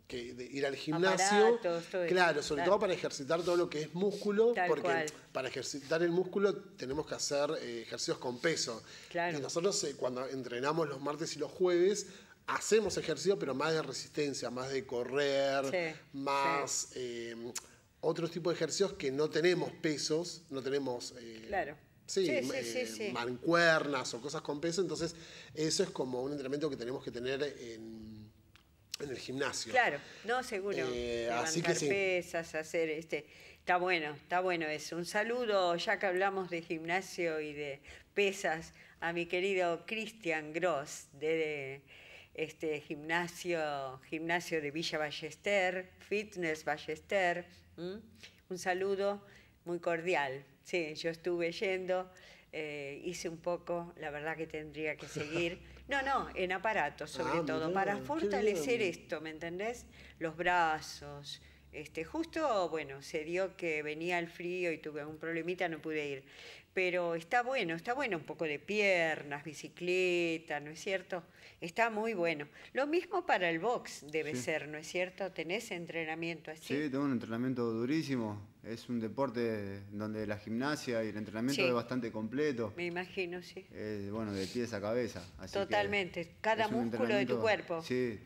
que de ir al gimnasio. claro, sobre todo para ejercitar todo lo que es músculo, porque para ejercitar el músculo tenemos que hacer eh, ejercicios con peso. Y nosotros eh, cuando entrenamos los martes y los jueves, hacemos ejercicio, pero más de resistencia, más de correr, más eh, otros tipos de ejercicios que no tenemos pesos, no tenemos... mancuernas o cosas con peso, entonces eso es como un entrenamiento que tenemos que tener en en el gimnasio. Claro, no, seguro. Eh, así que pesas, hacer este. Está bueno, está bueno eso. Un saludo, ya que hablamos de gimnasio y de pesas, a mi querido Cristian Gross de, este gimnasio, gimnasio de Villa Ballester, Fitness Ballester. Un saludo muy cordial. Sí, yo estuve yendo, eh, hice un poco, la verdad que tendría que seguir. No, no, en aparatos sobre ah, todo, para fortalecer esto, ¿me entendés? Los brazos. Este, justo, bueno, se dio que venía el frío y tuve un problemita, no pude ir. Pero está bueno, está bueno, un poco de piernas, bicicleta, ¿no es cierto? Está muy bueno. Lo mismo para el box debe ser, ¿no es cierto? ¿Tenés entrenamiento así? Sí, tengo un entrenamiento durísimo es un deporte donde la gimnasia y el entrenamiento es bastante completo. Me imagino, sí. Eh, bueno, de pies a cabeza. Totalmente. Cada músculo de tu cuerpo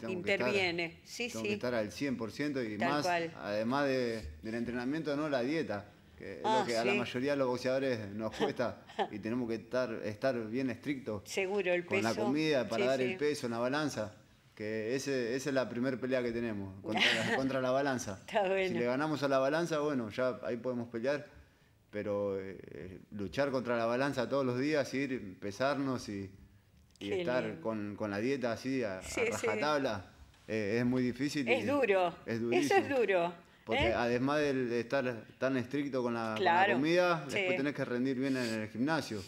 interviene. sí sí, tengo Que estar al 100% y más, además del entrenamiento, no la dieta. Que es lo ah, que a la mayoría de los boxeadores nos cuesta y tenemos que estar, estar bien estrictos. Seguro, el peso. Con la comida, para dar el peso en la balanza. Que ese, esa es la primera pelea que tenemos, contra la, balanza. Está Si le ganamos a la balanza, bueno, ya ahí podemos pelear, pero eh, eh, luchar contra la balanza todos los días, ir, pesarnos y, estar con, la dieta así a, rajatabla, eh, es muy difícil. Es duro. Es Eso es duro. Porque además de estar tan estricto con la, comida, después tenés que rendir bien en el gimnasio.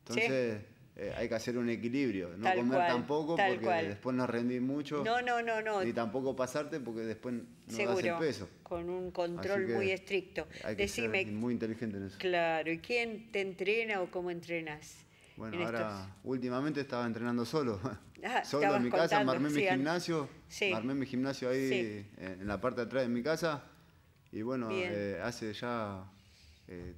Entonces eh, hay que hacer un equilibrio, no comer tampoco porque después no rendí mucho. No, no, no, Ni tampoco pasarte porque después no das el peso. Con un control muy estricto. Hay que ser muy inteligente en eso. Claro, ¿y quién te entrena o cómo entrenas? Bueno, ahora últimamente estaba entrenando solo. Ah, solo en mi casa, armé mi gimnasio, sí. armé mi gimnasio ahí eh, en la parte de atrás de mi casa. Y bueno, eh, hace ya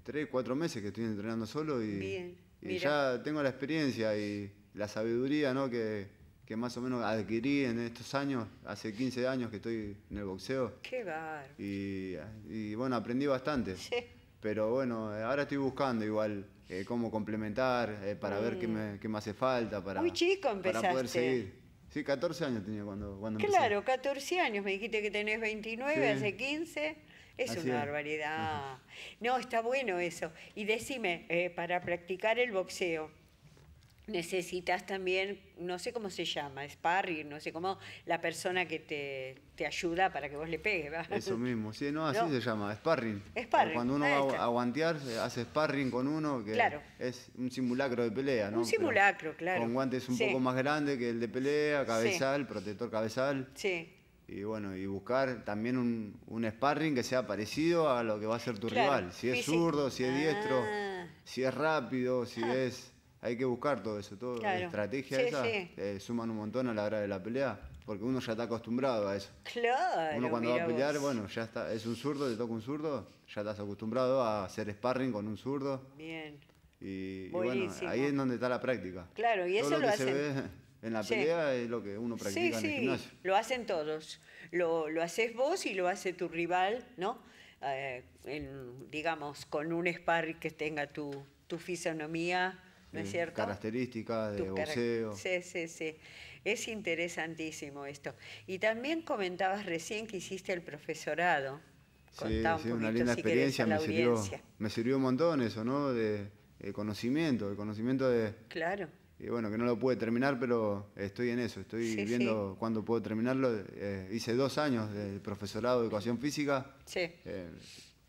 tres, cuatro meses que estoy entrenando solo y. Y ya tengo la experiencia y la sabiduría ¿no? que, que más o menos adquirí en estos años, hace 15 años que estoy en el boxeo. Qué bárbaro. Y, y, bueno, aprendí bastante. Sí. Pero bueno, ahora estoy buscando igual eh, cómo complementar, eh, para ver qué mm. me, qué me, hace falta, para, Muy chico empezaste. para poder seguir. Sí, 14 años tenía cuando, cuando Claro, 14 años, me dijiste que tenés 29, hace 15. Es una barbaridad. No, está bueno eso. Y decime, eh, para practicar el boxeo, necesitas también, no sé cómo se llama, sparring, no sé cómo, la persona que te, te ayuda para que vos le pegues. ¿verdad? Eso mismo, sí, no, así se llama, sparring. Sparring. cuando uno va a guantear, hace sparring con uno, que es un simulacro de pelea, ¿no? Un simulacro, claro. claro. Con guantes un poco más grande que el de pelea, cabezal, protector cabezal. Sí y bueno, y buscar también un, sparring que sea parecido a lo que va a ser tu rival. Si es zurdo, si es diestro, ah. si es rápido, si es. Hay que buscar todo eso, todo la estrategia esa eh, suman un montón a la hora de la pelea, porque uno ya está acostumbrado a eso. Claro. Uno cuando va a pelear, bueno, ya está, es un zurdo, te toca un zurdo, ya estás acostumbrado a hacer sparring con un zurdo. Bien. Y, bueno, ahí es donde está la práctica. Claro, y eso lo, lo en la pelea es lo que uno practica sí, en el gimnasio. Lo hacen todos. Lo, haces vos y lo hace tu rival, ¿no? Eh, digamos, con un sparring que tenga tu, tu fisonomía, ¿no es cierto? Características de sí, sí, sí. Es interesantísimo esto. Y también comentabas recién que hiciste el profesorado. sí, sí, una linda experiencia, me sirvió, un montón eso, ¿no? De, eh, conocimiento, el conocimiento de, claro y bueno, que no lo pude terminar, pero estoy en eso, estoy viendo cuándo puedo terminarlo. Eh, hice dos años de profesorado de educación física. Sí. Eh,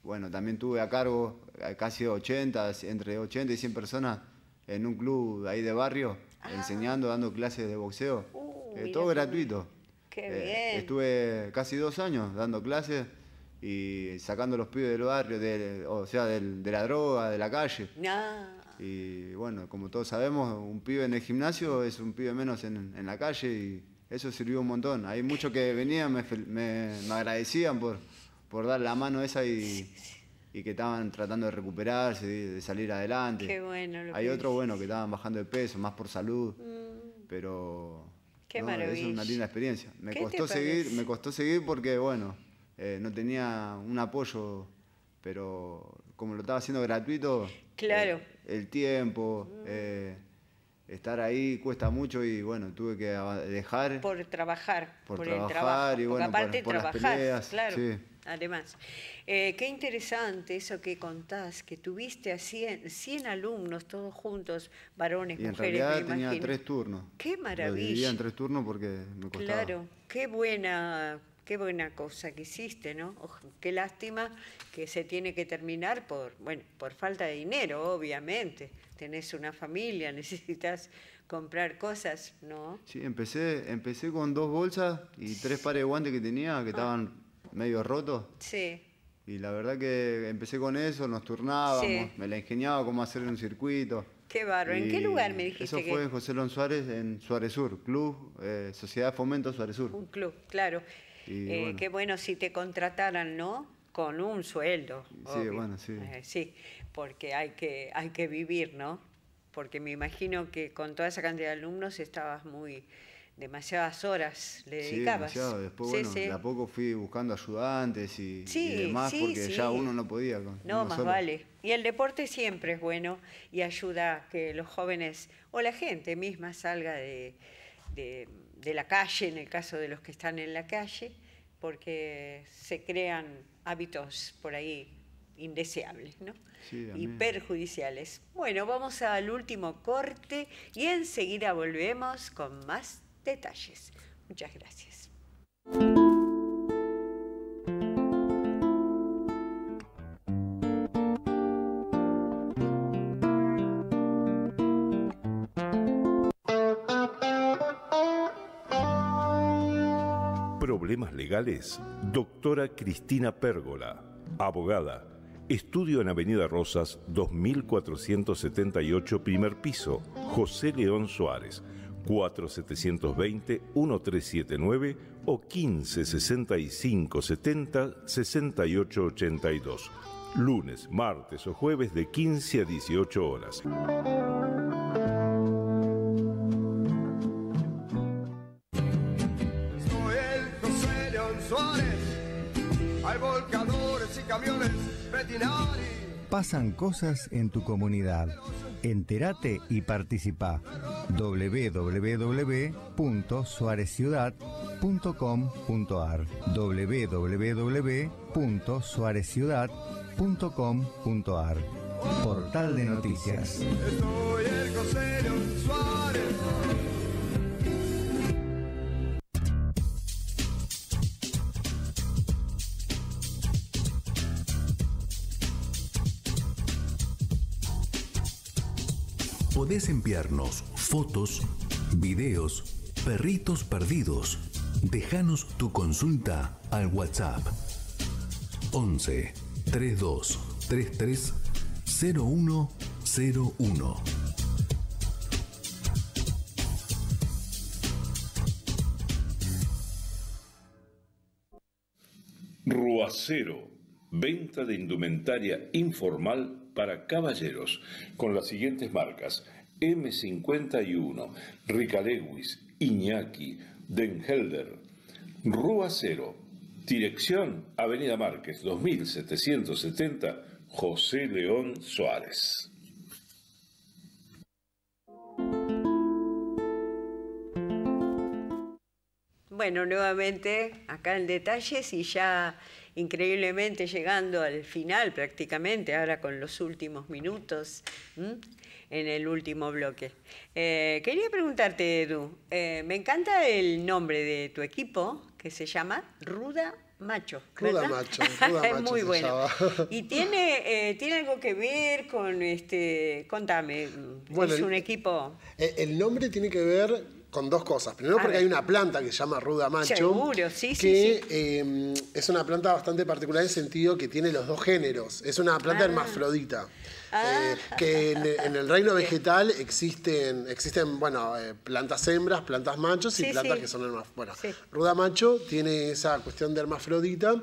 bueno, también tuve a cargo eh, casi 80, entre 80 y 100 personas en un club ahí de barrio, ah. enseñando, dando clases de boxeo. Uh, todo gratuito. Qué bien. Estuve casi dos años dando clases y sacando a los pibes del barrio, o sea, de la droga, de la calle. Ah. Y bueno, como todos sabemos, un pibe en el gimnasio es un pibe menos en, la calle y eso sirvió un montón. Hay muchos que venían, me, agradecían por, por dar la mano esa y, y, que estaban tratando de recuperarse, de, salir adelante. Qué bueno. Hay otros, bueno, que estaban bajando de peso, más por salud, mm. pero... Qué Es una linda experiencia. Me costó seguir, me costó seguir porque, bueno, eh, no tenía un apoyo, pero como lo estaba haciendo gratuito, eh, el, tiempo, mm. eh, estar ahí cuesta mucho y bueno, tuve que dejar. Por trabajar, por, el trabajo. Y bueno, aparte por, trabajar, claro. Además, eh, qué interesante eso que contás, que tuviste a 100, 100 alumnos todos juntos, varones, y en Realidad tenía tres turnos. Qué maravilla. tres turnos porque me costaba. Claro, qué buena qué buena cosa que hiciste, ¿no? qué lástima que se tiene que terminar por, bueno, por falta de dinero, obviamente. Tenés una familia, necesitas comprar cosas, ¿no? Sí, empecé, empecé con dos bolsas y tres pares de guantes que tenía, que ah. estaban medio rotos. Sí. Y la verdad que empecé con eso, nos turnábamos, me la ingeniaba cómo hacer un circuito. Qué barro. ¿En qué lugar me dijiste? Eso fue José López Suárez, en Suárez Sur, Club, Sociedad eh, Sociedad Fomento Suárez Sur. Un club, claro. Eh, qué bueno si te contrataran, ¿no? Con un sueldo. Sí, bueno, sí. Eh, sí, porque hay que, hay que vivir, ¿no? Porque me imagino que con toda esa cantidad de alumnos estabas muy demasiadas horas le dedicabas. Sí, demasiado. Después, bueno, de a poco fui buscando ayudantes y, y demás porque ya uno no podía. no, más vale. Y el deporte siempre es bueno y ayuda a que los jóvenes o la gente misma salga de de la calle, en el caso de los que están en la calle, porque se crean hábitos por ahí indeseables ¿no? y perjudiciales. Bueno, vamos al último corte y enseguida volvemos con más detalles. Muchas gracias. problemas legales? Doctora Cristina Pérgola, abogada. Estudio en Avenida Rosas, 2478, primer piso. José León Suárez, 4720-1379 o 1565-70-6882. Lunes, martes o jueves de 15 a 18 horas. Pasan cosas en tu comunidad. Entérate y participa. www.suareciudad.com.ar www.suareciudad.com.ar Portal de noticias. podés enviarnos fotos, videos, perritos perdidos. Déjanos tu consulta al WhatsApp 11 32 33 0101. Ruacero, venta de indumentaria informal para caballeros con las siguientes marcas: M51, Ricalewis, Iñaki, Helder, Rúa Cero, dirección Avenida Márquez 2770, José León Suárez. Bueno, nuevamente acá en detalles y ya increíblemente llegando al final prácticamente, ahora con los últimos minutos en el último bloque. Eh, quería preguntarte, Edu, eh, me encanta el nombre de tu equipo, que se llama Ruda Macho. Ruda Macho, Ruda Muy bueno. y tiene, eh, tiene algo que ver con este. Contame, es un equipo. El, nombre tiene que ver con dos cosas. Primero porque hay una planta que se llama ruda macho. sí, que, em, es una planta bastante particular en el sentido que tiene los dos géneros. Es una planta ah. hermafrodita. Eh, ah. que en, el reino vegetal existen, existen bueno, eh, plantas hembras, plantas machos y plantas que son hermafroditas. ruda macho tiene esa cuestión de hermafrodita.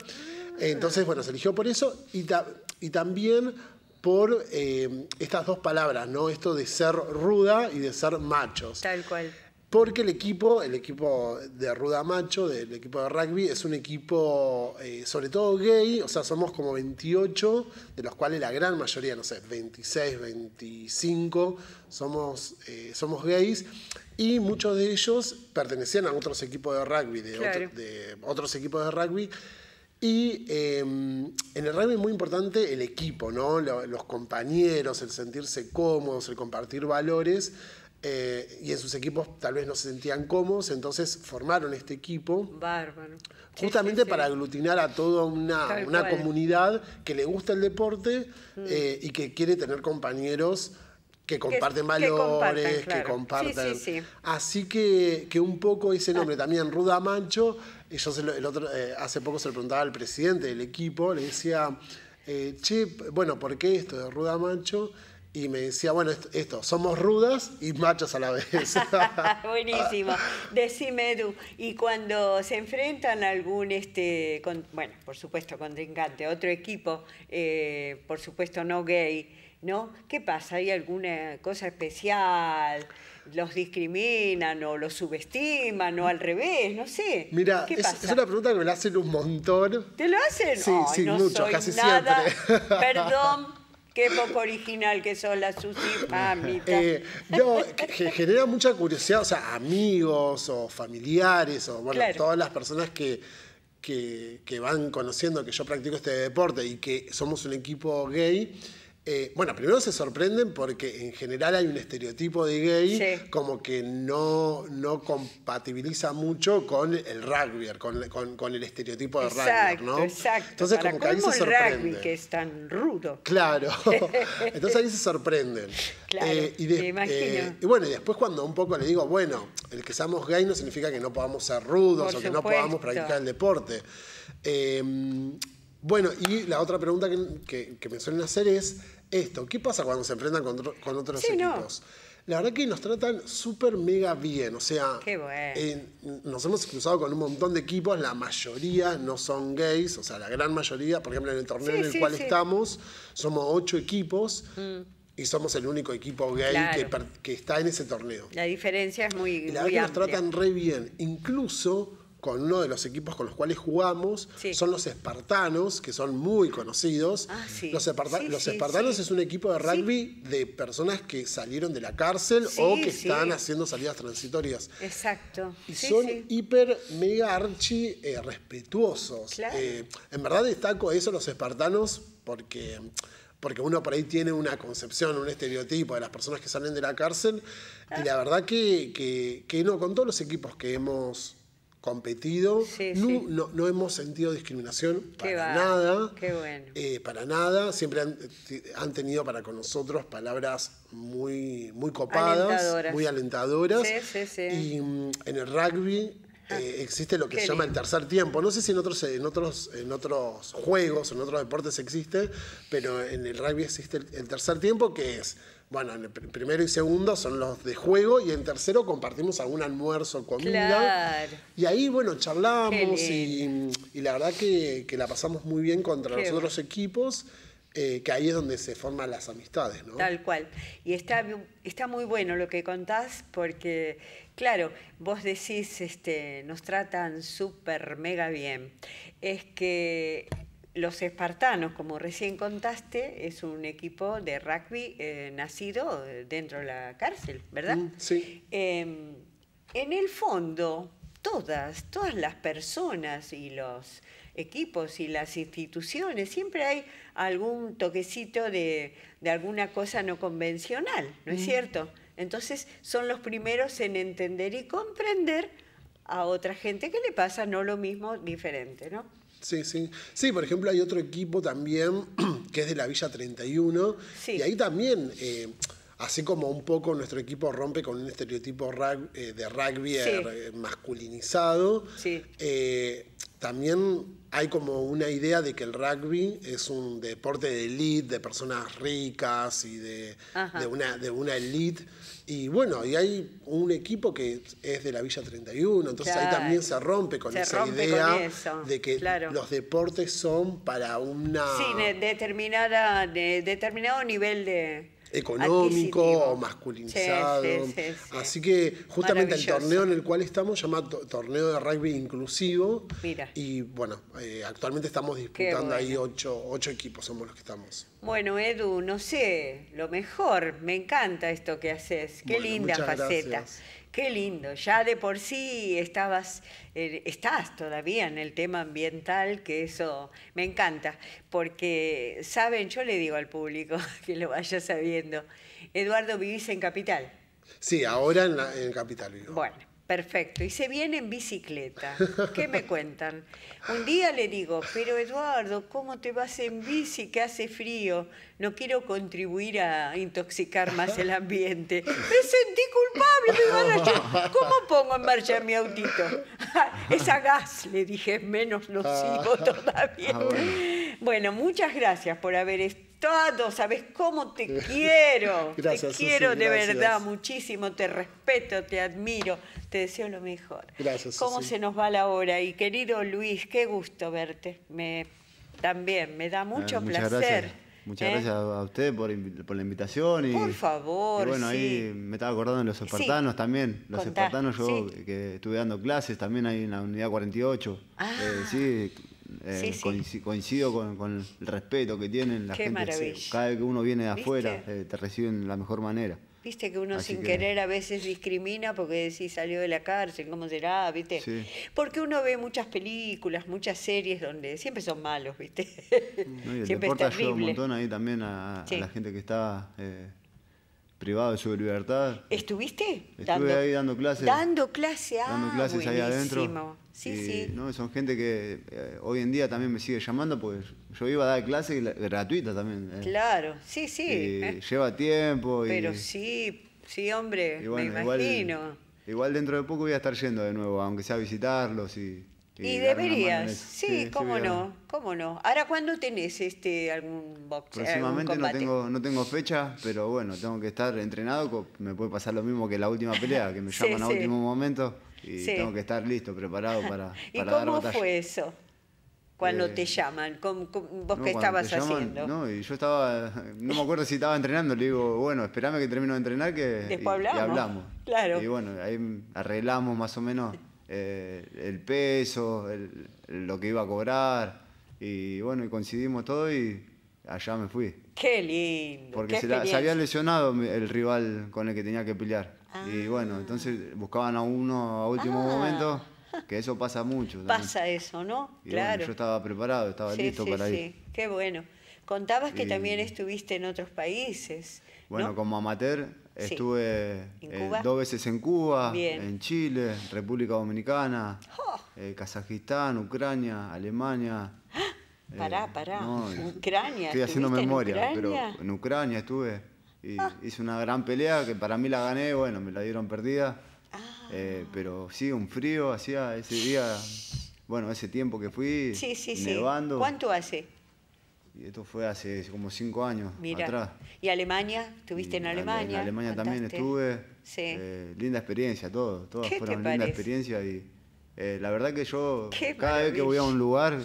Entonces, bueno, se eligió por eso y, y también por eh, estas dos palabras, ¿no? Esto de ser ruda y de ser machos. Tal cual porque el equipo, el equipo de Macho, del equipo de rugby, es un equipo eh, sobre todo gay, o sea, somos como 28, de los cuales la gran mayoría, no sé, 26, 25, somos, eh, somos gays, y muchos de ellos pertenecían a otros equipos de rugby, de, otros equipos de rugby. Y em, en el rugby es muy importante el equipo, ¿no? Los compañeros, el sentirse cómodos, el compartir valores. Eh, y en sus equipos tal vez no se sentían cómodos, entonces formaron este equipo. Bárbaro. Justamente para aglutinar a toda una, comunidad que le gusta el deporte mm. eh, y que quiere tener compañeros que comparten valores, que comparten. Así que, que, un poco ese nombre ah. también, Ruda Mancho, eh, el otro, hace poco se lo preguntaba al presidente del equipo, le decía, che, bueno, ¿por qué esto de Ruda Mancho? y me decía, bueno, esto, somos rudas y machos a la vez. Buenísimo. Decime, Edu, y cuando se enfrentan algún, este, bueno, por supuesto, contrincante, otro equipo, eh, por supuesto, no gay, ¿no? ¿Qué pasa? ¿Hay alguna cosa especial? ¿Los discriminan o los subestiman o al revés? No sé. Mira, es, una pregunta que me la hacen un montón. ¿Te lo hacen? Sí, sí, no soy nada. Perdón Qué poco original que son las Susi Mamita. Eh, genera mucha curiosidad, o sea, amigos o familiares o bueno, todas las personas que, que, van conociendo que yo practico este deporte y que somos un equipo gay eh, bueno, primero se sorprenden porque en general hay un estereotipo de gay como que no, no compatibiliza mucho con el rugby, con, el estereotipo de rugby, ¿no? Exacto, Entonces, como que ahí se sorprenden. el rugby que es tan rudo. Claro, entonces ahí se sorprenden. Eh, y me eh, y bueno, y después cuando un poco le digo, bueno, el que seamos gay no significa que no podamos ser rudos o que no podamos practicar el deporte. Em, bueno, y la otra pregunta que me suelen hacer es esto. ¿Qué pasa cuando se enfrentan con, otros equipos? La verdad que nos tratan súper mega bien, o sea, nos hemos cruzado con un montón de equipos, la mayoría no son gays, o sea, la gran mayoría, por ejemplo, en el torneo en el cual estamos, somos ocho equipos, mm. y somos el único equipo gay que, está en ese torneo. La diferencia es muy, la verdad que nos tratan re bien. Incluso con uno de los equipos con los cuales jugamos, son los espartanos, que son muy conocidos. Ah, los, espartanos es un equipo de rugby de personas que salieron de la cárcel o que están haciendo salidas transitorias. Exacto. Y son hiper, mega archi eh, respetuosos. Eh, en verdad destaco eso los espartanos porque porque uno por ahí tiene una concepción, un estereotipo de las personas que salen de la cárcel, y ah. la verdad que, que no, con todos los equipos que hemos competido. no, hemos sentido discriminación para nada. Eh, para nada. Siempre han, tenido para con nosotros palabras muy, muy copadas, muy alentadoras. y mm, en el rugby ah, eh, existe lo que se llama el tercer tiempo. No sé si en otros, en otros, en otros juegos, en otros deportes existe, pero en el rugby existe el tercer tiempo, que es bueno, en el primero y segundo son los de juego y en tercero compartimos algún almuerzo, comida. Y ahí, bueno, charlamos y, la verdad que, la pasamos muy bien contra los otros equipos. Eh, que ahí es donde se forman las amistades, ¿no? Tal cual. Y está, está muy bueno lo que contás, porque, claro, vos decís, este, nos tratan súper mega bien. Es que los espartanos, como recién contaste, es un equipo de rugby eh, nacido eh, dentro de la cárcel, ¿verdad? Mm, sí. Em, en el fondo, todas, todas las personas y los equipos y las instituciones, siempre hay algún toquecito de, alguna cosa no convencional, ¿no es mm. cierto? Entonces son los primeros en entender y comprender a otra gente que le pasa no lo mismo, diferente, ¿no? Sí, sí. Sí, por ejemplo, hay otro equipo también que es de la Villa 31. Y ahí también, eh, así como un poco nuestro equipo rompe con un estereotipo eh, de rugby eh, masculinizado, sí. también hay como una idea de que el rugby es un deporte de elite, de personas ricas y de, una, de una elite. Y bueno, y hay un equipo que es de la Villa 31, entonces ahí también se rompe con esa idea de que los deportes son para una... Sí, determinada, de determinado nivel de económico o masculinizado. Así que justamente el torneo en el cual estamos llamado llama Torneo de Rugby Inclusivo. Y bueno, eh, actualmente estamos disputando ahí ocho, equipos, somos los que estamos. Bueno, Edu, no sé, lo mejor, me encanta esto que haces, qué linda faceta. Qué lindo, ya de por sí estabas, eh, estás todavía en el tema ambiental, que eso me encanta, porque saben, yo le digo al público que lo vaya sabiendo, Eduardo, vivís en Capital. Sí, ahora en, en Capital vivo. Bueno, Perfecto. Y se viene en bicicleta. ¿Qué me cuentan? Un día le digo, pero Eduardo, ¿cómo te vas en bici que hace frío? No quiero contribuir a intoxicar más el ambiente. Me sentí culpable. Me ¿Cómo pongo en marcha mi autito? Esa gas, le dije, menos nocivo ah. todavía. Ah, bueno, muchas gracias por haber estado todo, ¿sabes cómo te quiero? te quiero de verdad muchísimo, te respeto, te admiro, te deseo lo mejor. Gracias. ¿Cómo se nos va la hora? Y querido Luis, qué gusto verte. Me, también, me da mucho ah, placer. Muchas ¿eh? gracias a usted por, la invitación. Y, por favor. Y bueno, ahí me estaba acordando de los espartanos también. Los espartanos, yo que estuve dando clases, también ahí en la unidad 48. Ah. Eh, sí, eh, coincido, con, el respeto que tienen la gente. Cada vez que uno viene de afuera, eh, te reciben de la mejor manera. Viste que uno sin querer a veces discrimina porque si salió de la cárcel, ¿cómo será? ¿Viste? Porque uno ve muchas películas, muchas series donde siempre son malos, ¿viste? y siempre un montón ahí también a, la gente que está privada eh, privado de su libertad. ¿Estuviste? Estuve ahí dando clases. Dando clase, ah, clases ahí adentro. Sí, sí. ¿no? Son gente que eh, hoy en día también me sigue llamando porque yo iba a dar clases gratuitas también. Eh. Claro, sí, sí. Y lleva tiempo. Pero sí, sí, hombre, me imagino. Igual, dentro de poco voy a estar yendo de nuevo, aunque sea visitarlos y. Y, deberías, sí, cómo no, cómo no. Ahora, ¿cuándo tenés este algún box? Próximamente no tengo no tengo fecha, pero bueno, tengo que estar entrenado. Me puede pasar lo mismo que la última pelea, que me llaman a último momento y tengo que estar listo, preparado para... ¿Y cómo fue eso? Cuando eh, te llaman, ¿Cómo, vos qué estabas haciendo? No, y yo estaba, no me acuerdo si estaba entrenando, le digo, bueno, esperame que termino de entrenar que Después hablamos. Y, hablamos. Claro. Y bueno, ahí arreglamos más o menos eh, el peso, el, lo que iba a cobrar, y bueno, y coincidimos todo y allá me fui. Qué lindo. Porque se, se, había lesionado el rival con el que tenía que pelear. Ah. Y bueno, entonces buscaban a uno a último ah. momento, que eso pasa mucho. Pasa eso, ¿no? claro. yo estaba preparado, estaba listo para ir. Sí, qué bueno. Contabas que también estuviste en otros países. Bueno, como amateur estuve eh, dos veces en Cuba, en Chile, República Dominicana, eh, Kazajistán, Ucrania, Alemania. Ah, pará, eh, pará. Ucrania. Estoy haciendo memoria, pero en Ucrania estuve. Ah. hice una gran pelea que para mí la gané, bueno, me la dieron perdida. Ah. Eh, pero sí, un frío hacía ese día, bueno, ese tiempo que fui sí, ¿Cuánto hace? Y esto fue hace como cinco años Mira. atrás. ¿Y Alemania? ¿Estuviste en Alemania? En Alemania también estuve. Sí. Eh, linda experiencia, todo. Todas fueron linda experiencia y eh, la verdad que yo cada vez que voy a un lugar,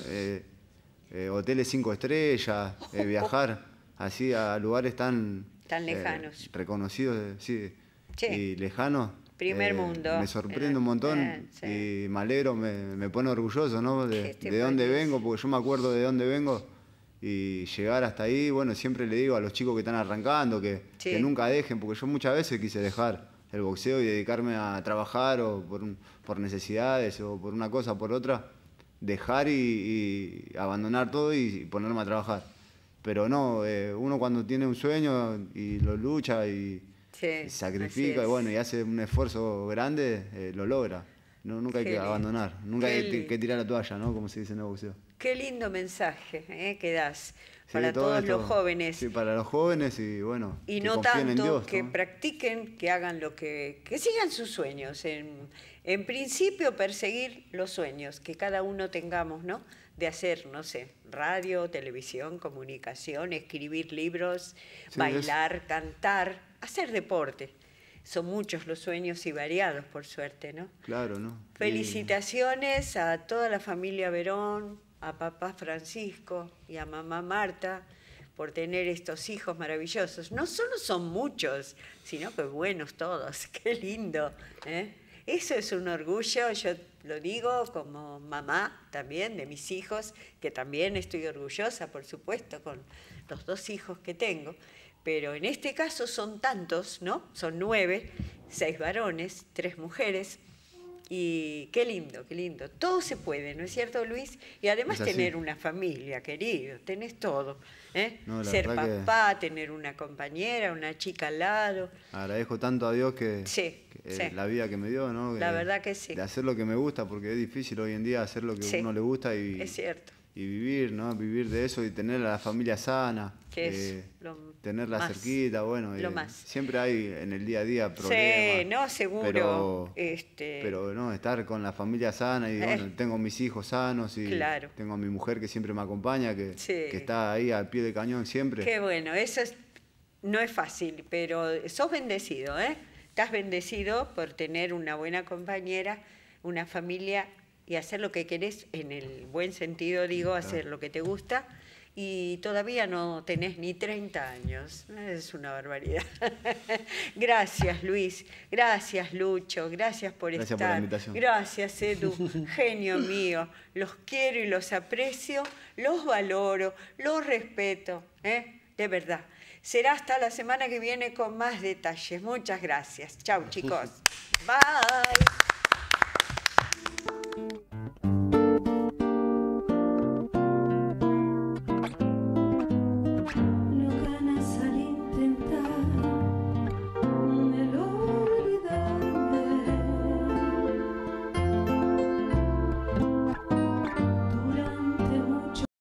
hoteles cinco estrellas, viajar así a lugares tan Tan eh, lejanos. reconocidos, eh, sí. sí. Y lejanos. Primer eh, mundo. Me sorprende un montón sí. y me alegro, me, me, pone orgulloso, ¿no? De, este de dónde vengo, porque yo me acuerdo de dónde vengo y llegar hasta ahí, bueno, siempre le digo a los chicos que están arrancando que, que, nunca dejen, porque yo muchas veces quise dejar el boxeo y dedicarme a trabajar o por, por necesidades o por una cosa, por otra, dejar y, y abandonar todo y ponerme a trabajar. Pero no, eh, uno cuando tiene un sueño y lo lucha y, sacrifica y bueno, y hace un esfuerzo grande, eh, lo logra. nunca hay que abandonar, nunca hay que, tirar la toalla, ¿no? Como se dice en la Qué lindo mensaje eh, que das para todos los jóvenes. Sí, para los jóvenes y bueno. Y que no tanto, que practiquen, que hagan lo que. que sigan sus sueños. En, en, principio, perseguir los sueños que cada uno tengamos, ¿no? de hacer, no sé, radio, televisión, comunicación, escribir libros, bailar, cantar, hacer deporte. Son muchos los sueños y variados, por suerte, ¿no? Claro, ¿no? Felicitaciones a toda la familia Verón, a papá Francisco y a mamá Marta por tener estos hijos maravillosos. No solo son muchos, sino que buenos todos. Qué lindo. ¿eh? Eso es un orgullo, yo lo digo como mamá también de mis hijos, que también estoy orgullosa, por supuesto, con los dos hijos que tengo, pero en este caso son tantos, ¿no? Son nueve, seis varones, tres mujeres. Y qué lindo, qué lindo. Todo se puede, ¿no es cierto, Luis? Y además tener una familia, querido, tenés todo. ¿eh? Ser papá, tener una compañera, una chica al lado. Agradezco tanto a Dios que, eh, la vida que me dio, ¿no? la verdad que sí. De hacer lo que me gusta, porque es difícil hoy en día hacer lo que a uno le gusta y... Es cierto y vivir, ¿no? Vivir de eso y tener a la familia sana. Que es eh, tenerla cerquita, bueno. y eh, Siempre hay en el día a día problemas. Sí, no, seguro. Este, pero, no, estar con la familia sana y bueno, eh. tengo mis hijos sanos y tengo a mi mujer que siempre me acompaña, que, que está ahí al pie del cañón siempre. Qué bueno, eso no es fácil, pero sos bendecido, ¿eh? Estás bendecido por tener una buena compañera, una familia y hacer lo que querés, en el buen sentido digo, hacer lo que te gusta, y todavía no tenés ni 30 años. Es una barbaridad. gracias, Luis. Gracias, Lucho. Gracias por gracias estar. Por la invitación. Gracias, Edu. Genio mío. Los quiero y los aprecio, los valoro, los respeto. ¿eh? De verdad. Será hasta la semana que viene con más detalles. Muchas gracias. Chau, chicos. Bye. Thank you.